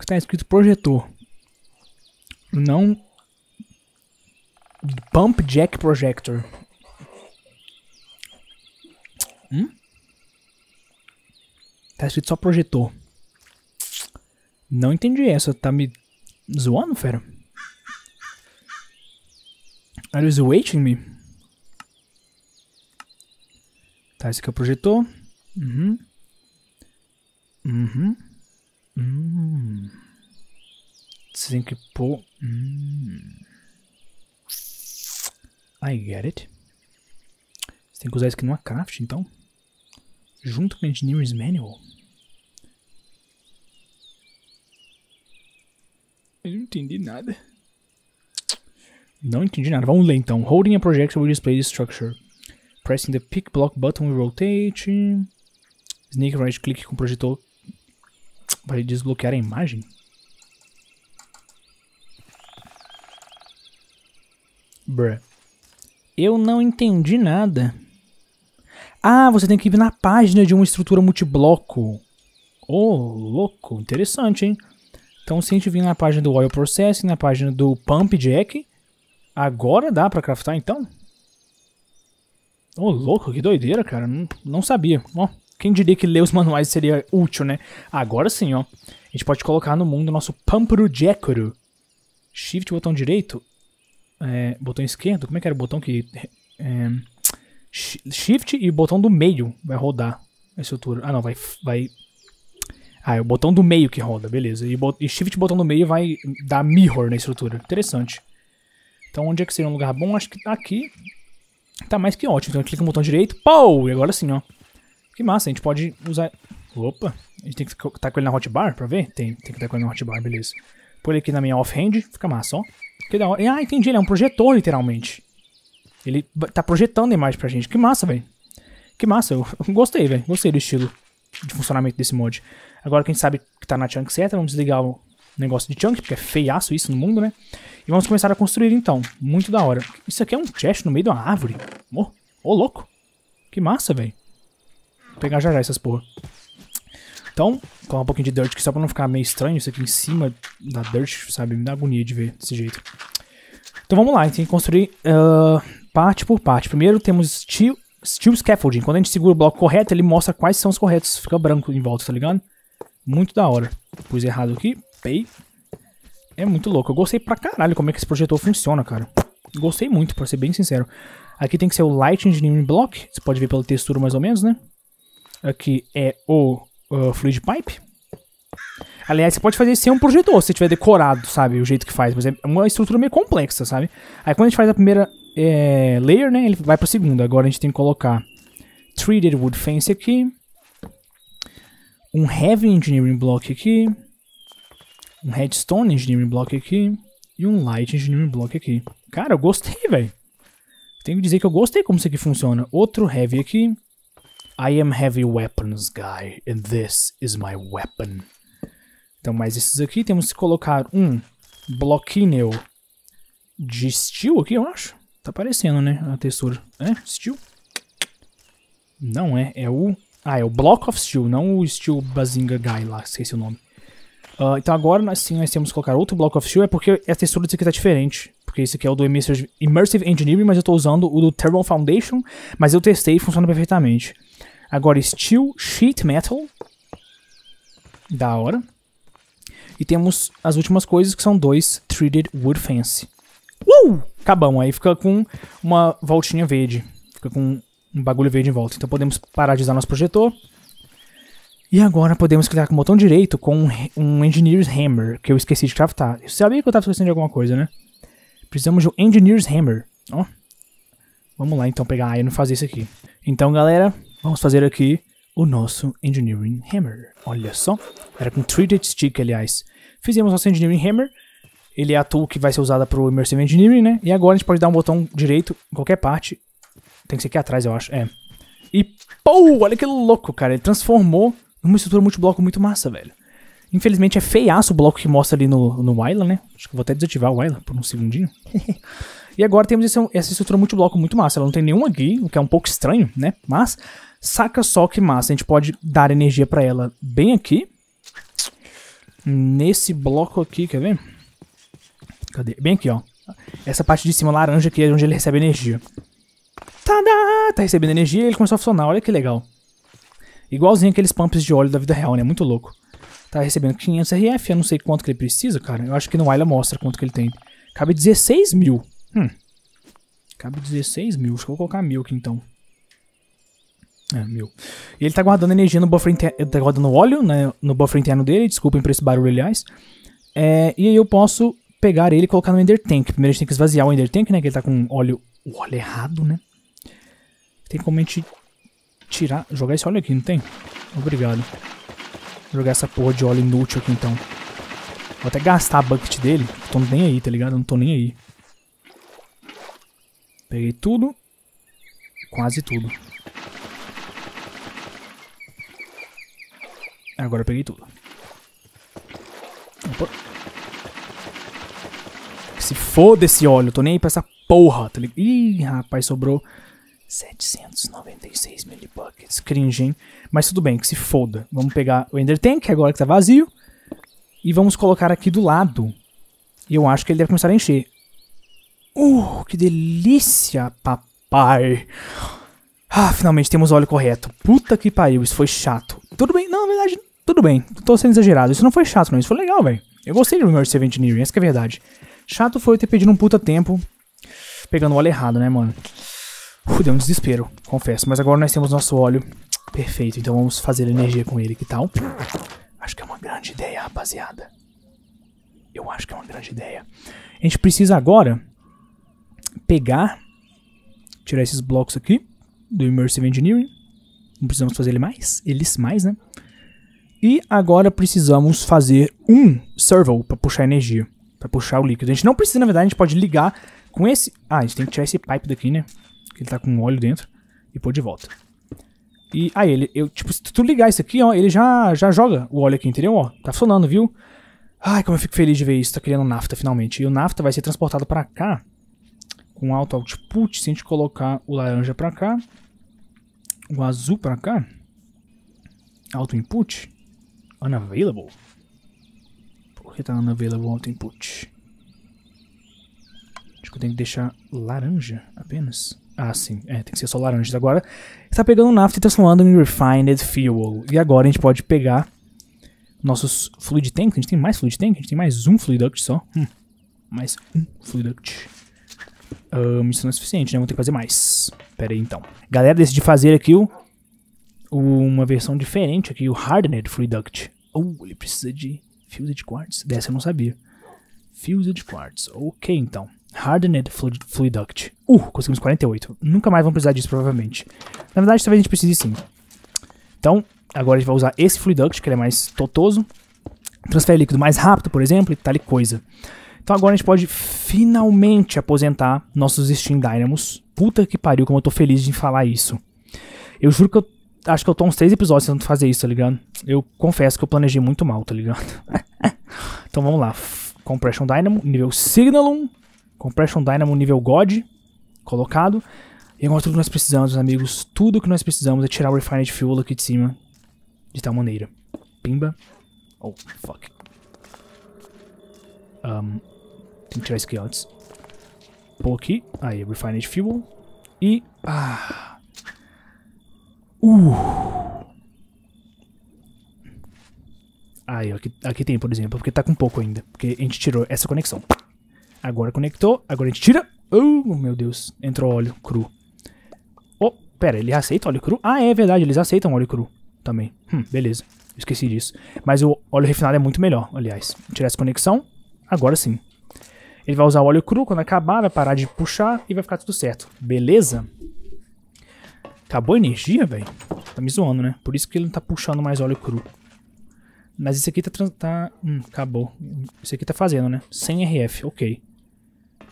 Speaker 1: Está escrito projetor. Não... Pump Jack Projector. Hum? Tá escrito só projetor. Não entendi essa. Tá me zoando, fera? Are you waiting me? Tá, esse aqui é o projetor. Uhum. Uhum. uhum. Você tem que pôr... Hum. I get it. Você tem que usar isso aqui numa craft, então junto com Engineer's Manual? Eu não entendi nada. Não entendi nada. Vamos ler então. Holding a projector will display the structure. Pressing the pick block button will rotate. Sneak right click com o projetor para desbloquear a imagem. Bruh. Eu não entendi nada. Ah, você tem que ir na página de uma estrutura multibloco. Oh, louco, interessante, hein? Então, se a gente vir na página do Oil Processing, na página do Pump Jack, agora dá pra craftar, então? Ô, oh, louco, que doideira, cara. Não, não sabia. Ó, oh, quem diria que ler os manuais seria útil, né? Agora sim, ó. A gente pode colocar no mundo o nosso Pampuru Jackuru. Shift, botão direito. É, botão esquerdo? Como é que era o botão que... É, Shift e o botão do meio vai rodar a estrutura. Ah, não, vai. vai... Ah, é o botão do meio que roda, beleza. E, e Shift e botão do meio vai dar mirror na estrutura. Interessante. Então, onde é que seria um lugar bom? Acho que tá aqui tá mais que ótimo. Então, clica no botão direito. Pou! E agora sim, ó. Que massa, a gente pode usar... Opa! A gente tem que estar com ele na hotbar pra ver? Tem, tem que estar com ele na hotbar, beleza. Põe ele aqui na minha offhand, fica massa, ó. Que da hora. Ah, entendi, ele é um projetor, literalmente. Ele tá projetando a imagem pra gente. Que massa, velho. Que massa. Eu gostei, velho. Gostei do estilo de funcionamento desse mod. Agora quem sabe que tá na chunk certa, vamos desligar o negócio de chunk, porque é feiaço isso no mundo, né? E vamos começar a construir então. Muito da hora. Isso aqui é um chest no meio de uma árvore. Ô, oh, oh, louco. Que massa, velho. Vou pegar já já essas porra. Então, colocar um pouquinho de dirt aqui só pra não ficar meio estranho isso aqui em cima da dirt, sabe? Me dá agonia de ver desse jeito. Então vamos lá, a gente tem que construir... Uh parte por parte. Primeiro temos steel, steel scaffolding. Quando a gente segura o bloco correto, ele mostra quais são os corretos. Fica branco em volta, tá ligado? Muito da hora. Pus errado aqui. Pei. É muito louco. Eu gostei pra caralho como é que esse projetor funciona, cara. Gostei muito, pra ser bem sincero. Aqui tem que ser o Light Engineering Block. Você pode ver pela textura mais ou menos, né? Aqui é o uh, Fluid Pipe. Aliás, você pode fazer sem um projetor, se tiver decorado, sabe? O jeito que faz. Mas é uma estrutura meio complexa, sabe? Aí quando a gente faz a primeira é, layer, né, ele vai para o segundo. Agora a gente tem que colocar treated wood fence aqui. Um heavy engineering block aqui. Um redstone engineering block aqui. E um light engineering block aqui. Cara, eu gostei, velho. Tenho que dizer que eu gostei como isso aqui funciona. Outro heavy aqui. I am heavy weapons guy, and this is my weapon. Então, mais esses aqui, temos que colocar um bloquinho de steel aqui, eu acho. Tá aparecendo, né? A textura. É? Steel? Não é. É o... Ah, é o Block of Steel, não o Steel Bazinga Guy lá. Esqueci o nome. Uh, então agora nós, sim, nós temos que colocar outro Block of Steel. É porque a textura desse aqui tá diferente. Porque esse aqui é o do Immersive Engineering, mas eu tô usando o do Thermal Foundation. Mas eu testei e funciona perfeitamente. Agora Steel Sheet Metal. Da hora. E temos as últimas coisas que são dois Treated Wood Fence. Uh! Acabamos. Aí fica com uma voltinha verde. Fica com um bagulho verde em volta. Então podemos parar de usar nosso projetor. E agora podemos clicar com o botão direito com um, Engineer's Hammer, que eu esqueci de craftar. Eu sabia que eu estava esquecendo de alguma coisa, né? Precisamos de um Engineer's Hammer. Ó. Vamos lá então pegar a iron e fazer isso aqui. Então, galera, vamos fazer aqui o nosso Engineering Hammer. Olha só. Era com Trident Stick, aliás. Fizemos nosso Engineering Hammer. Ele é a tool que vai ser usada para o Immersive Engineering, né? E agora a gente pode dar um botão direito em qualquer parte. Tem que ser aqui atrás, eu acho. É. E, pô, olha que louco, cara. Ele transformou numa estrutura multibloco muito massa, velho. Infelizmente é feiaço o bloco que mostra ali no, no Wyla, né? Acho que vou até desativar o Wyla por um segundinho. (laughs) e agora temos esse, essa estrutura multibloco muito massa. Ela não tem nenhuma aqui, o que é um pouco estranho, né? Mas, saca só que massa. A gente pode dar energia para ela bem aqui. Nesse bloco aqui, quer ver? Cadê? Bem aqui, ó. Essa parte de cima laranja aqui é onde ele recebe energia. Tadá! Tá, tá recebendo energia e ele começou a funcionar. Olha que legal. Igualzinho aqueles pumps de óleo da vida real, né? Muito louco. Tá recebendo 500 RF. Eu não sei quanto que ele precisa, cara. Eu acho que no Isla mostra quanto que ele tem. Cabe 16 mil. Hum. Cabe 16 mil. Acho que eu vou colocar mil aqui, então. É, mil. E ele tá guardando energia no buffer interno. tá guardando óleo né, no buffer interno dele. Desculpem por esse barulho, aliás. É, e aí eu posso pegar ele e colocar no Ender Tank. Primeiro a gente tem que esvaziar o Ender Tank, né? Que ele tá com óleo, o óleo errado, né? Tem como a gente tirar, jogar esse óleo aqui, não tem? Obrigado. Vou jogar essa porra de óleo inútil aqui, então. Vou até gastar a bucket dele. Tô nem aí, tá ligado? não tô nem aí. Peguei tudo. Quase tudo. Agora eu peguei tudo. Opa. Que se foda esse óleo, tô nem aí pra essa porra. Tá ligado? Ih, rapaz, sobrou 796 millibuckets. Cringe, hein? Mas tudo bem, que se foda. Vamos pegar o Ender Tank, agora que tá vazio. E vamos colocar aqui do lado. E eu acho que ele deve começar a encher. Uh, que delícia, papai. Ah, finalmente temos óleo correto. Puta que pariu, isso foi chato. Tudo bem, não, na verdade, tudo bem. Tô sendo exagerado. Isso não foi chato, não. Isso foi legal, velho. Eu gostei do Mercy Engineering, essa é a verdade. Chato foi eu ter pedido um puta tempo pegando o óleo errado, né, mano? Fudeu deu um desespero, confesso. Mas agora nós temos nosso óleo perfeito, então vamos fazer energia com ele, que tal? Acho que é uma grande ideia, rapaziada. Eu acho que é uma grande ideia. A gente precisa agora pegar, tirar esses blocos aqui do Immersive Engineering. Não precisamos fazer ele mais, eles mais, né? E agora precisamos fazer um servo para puxar energia. Pra puxar o líquido. A gente não precisa, na verdade, a gente pode ligar com esse... Ah, a gente tem que tirar esse pipe daqui, né? Que ele tá com óleo dentro. E pôr de volta. E aí, ah, ele, eu, tipo, se tu ligar isso aqui, ó, ele já, já joga o óleo aqui, entendeu? Ó, tá funcionando, viu? Ai, como eu fico feliz de ver isso, tá criando nafta finalmente. E o nafta vai ser transportado pra cá, com alto output, se a gente colocar o laranja pra cá, o azul pra cá, alto input, unavailable tá na available auto input. Acho que eu tenho que deixar laranja apenas. Ah, sim. É, tem que ser só laranjas. Agora está pegando nafta e transformando tá em refined fuel. E agora a gente pode pegar nossos fluid tanks. A gente tem mais fluid tank? A gente tem mais um fluid duct só. Hum. Mais um fluid duct. Um, isso não é suficiente, né? Vou ter que fazer mais. Pera aí, então. Galera, decidi fazer aqui o, o uma versão diferente aqui, o hardened fluid duct. Oh, ele precisa de Fused Quartz? Dessa eu não sabia. Fused Quartz. Ok, então. Hardened Fluiduct. Uh, conseguimos 48. Nunca mais vamos precisar disso, provavelmente. Na verdade, talvez a gente precise sim. Então, agora a gente vai usar esse Fluiduct, que ele é mais totoso. Transfere líquido mais rápido, por exemplo, e tal e coisa. Então agora a gente pode finalmente aposentar nossos Steam Dynamos. Puta que pariu, como eu tô feliz de falar isso. Eu juro que eu acho que eu tô uns três episódios tentando fazer isso, tá ligado? Eu confesso que eu planejei muito mal, tá ligado? (laughs) então vamos lá. Compression Dynamo, nível Signalum. Compression Dynamo, nível God. Colocado. E agora tudo que nós precisamos, amigos, tudo que nós precisamos é tirar o Refined Fuel aqui de cima. De tal maneira. Pimba. Oh, fuck. Um, tem que tirar isso aqui antes. Pô aqui. Aí, Refined Fuel. E... Ah... Uh. Aí, aqui, aqui tem, por exemplo, porque tá com pouco ainda. Porque a gente tirou essa conexão. Agora conectou, agora a gente tira. Oh, meu Deus, entrou óleo cru. Oh, pera, ele aceita óleo cru? Ah, é verdade, eles aceitam óleo cru também. Hum, beleza, esqueci disso. Mas o óleo refinado é muito melhor, aliás. Tirar essa conexão, agora sim. Ele vai usar óleo cru quando acabar, vai parar de puxar e vai ficar tudo certo. Beleza? Acabou a energia, velho? Tá me zoando, né? Por isso que ele não tá puxando mais óleo cru. Mas esse aqui tá... tá hum, acabou. Esse aqui tá fazendo, né? 100 RF, ok.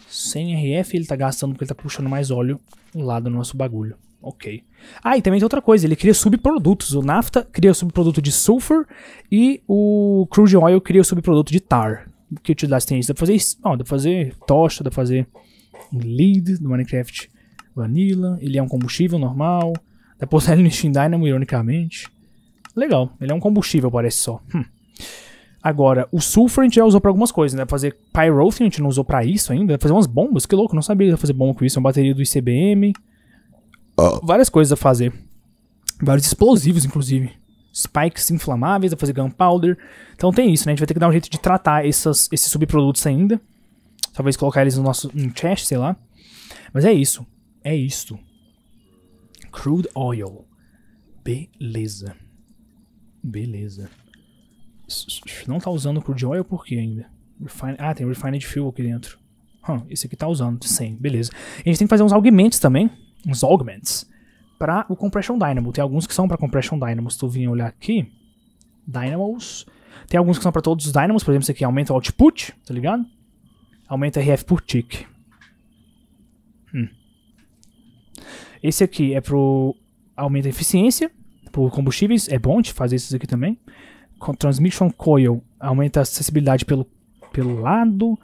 Speaker 1: 100 RF ele tá gastando porque ele tá puxando mais óleo lá do nosso bagulho. Ok. Ah, e também tem outra coisa, ele cria subprodutos. O nafta cria subproduto de sulfur e o crude oil cria subproduto de tar. Que utilidade tem isso? Dá pra fazer, Não, dá pra fazer tocha, dá pra fazer lead do Minecraft. Vanilla, ele é um combustível normal. Dá pra usar ele no Steam Dynamo, ironicamente. Legal, ele é um combustível, parece só. Hum. Agora, o sulfur a gente já usou pra algumas coisas, né? Fazer pyrothin a gente não usou pra isso ainda. Fazer umas bombas, que louco, não sabia fazer bomba com isso. É uma bateria do ICBM. Oh. Ah. Várias coisas a fazer. Vários explosivos, inclusive. Spikes inflamáveis, a fazer gunpowder. Então tem isso, né? A gente vai ter que dar um jeito de tratar essas, esses subprodutos ainda. Talvez colocar eles no nosso um chest, sei lá. Mas é isso é isto. Crude oil. Beleza. Beleza. Não tá usando crude oil por quê ainda? Refine... Ah, tem refined fuel aqui dentro. Hum, esse aqui tá usando, 100, beleza. A gente tem que fazer uns augments também, uns augments, para o compression dynamo. Tem alguns que são para compression dynamo, se tu vir olhar aqui, dynamos. Tem alguns que são para todos os dynamos, por exemplo, esse aqui aumenta o output, tá ligado? Aumenta RF por tick. Esse aqui é pro aumenta a eficiência por combustíveis, é bom de fazer isso aqui também. Transmission Coil aumenta a acessibilidade pelo, pelo lado.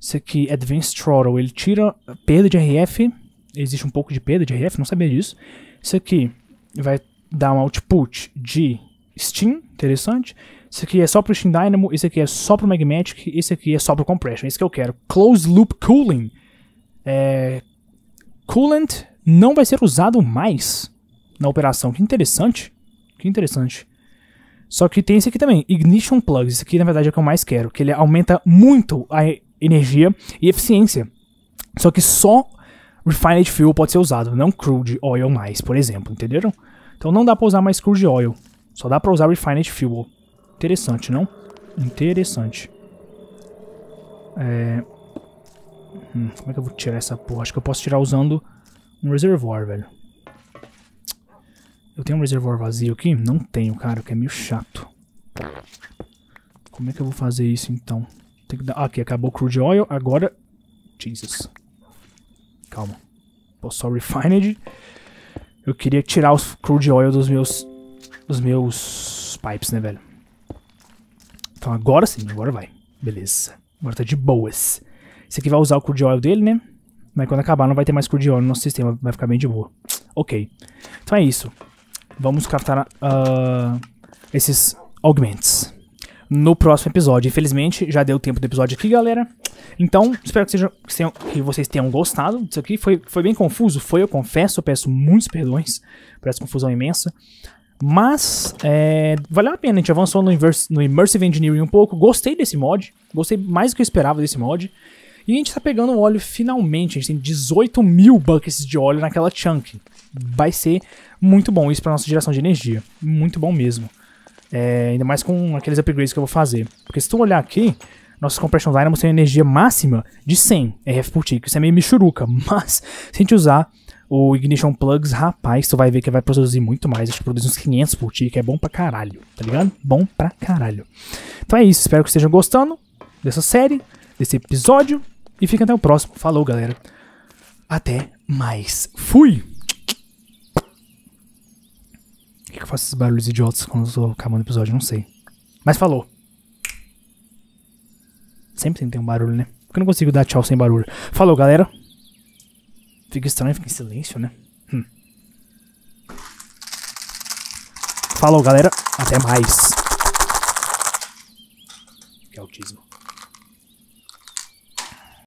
Speaker 1: Esse aqui, Advanced Throttle, ele tira perda de RF. Existe um pouco de perda de RF, não sabia disso. esse aqui vai dar um output de Steam, interessante. Esse aqui é só pro Steam Dynamo, esse aqui é só pro Magmatic, esse aqui é só pro Compression, esse é que eu quero. Closed Loop Cooling. É, coolant não vai ser usado mais na operação. Que interessante. Que interessante. Só que tem esse aqui também, Ignition Plugs. Esse aqui, na verdade, é o que eu mais quero, que ele aumenta muito a energia e eficiência. Só que só refined fuel pode ser usado, não crude oil mais, por exemplo, entenderam? Então não dá pra usar mais crude oil, só dá pra usar refined fuel. Interessante, não? Interessante. É... Hum, como é que eu vou tirar essa porra? Acho que eu posso tirar usando um reservoir, velho. Eu tenho um reservoir vazio aqui? Não tenho, cara, o que é meio chato. Como é que eu vou fazer isso, então? Tem que dar... Ah, aqui, acabou o crude oil, agora... Jesus. Calma. Posso só refined. Eu queria tirar os crude oil dos meus... Dos meus pipes, né, velho? Então agora sim, agora vai. Beleza. Agora tá de boas. Esse aqui vai usar o crude oil dele, né? Mas quando acabar não vai ter mais cordial no nosso sistema, vai ficar bem de boa. Ok. Então é isso. Vamos captar uh, esses augments no próximo episódio. Infelizmente, já deu tempo do episódio aqui, galera. Então, espero que, seja, que, tenham, que vocês tenham gostado disso aqui. Foi, foi bem confuso, foi, eu confesso. Eu peço muitos perdões por essa confusão imensa. Mas é, valeu a pena, a gente avançou no, Inverse, no Immersive Engineering um pouco. Gostei desse mod, gostei mais do que eu esperava desse mod. E a gente tá pegando óleo finalmente, a gente tem 18 mil buckets de óleo naquela chunk. Vai ser muito bom isso para nossa geração de energia, muito bom mesmo. É, ainda mais com aqueles upgrades que eu vou fazer. Porque se tu olhar aqui, nossas Compression Dynamos têm energia máxima de 100 RF por tick. Isso é meio michuruca, (laughs) mas se a gente usar o Ignition Plugs, rapaz, tu vai ver que vai produzir muito mais. A gente produz uns 500 por tick, é bom pra caralho, tá ligado? Bom pra caralho. Então é isso, espero que estejam gostando dessa série, desse episódio. E fica até o próximo. Falou, galera. Até mais. Fui! Por que, que eu faço esses barulhos idiotas quando eu tô acabando o episódio? Não sei. Mas falou. Sempre tem que ter um barulho, né? Porque eu não consigo dar tchau sem barulho. Falou, galera. Fica estranho, fica em silêncio, né? Hum. Falou, galera. Até mais. Que é autismo.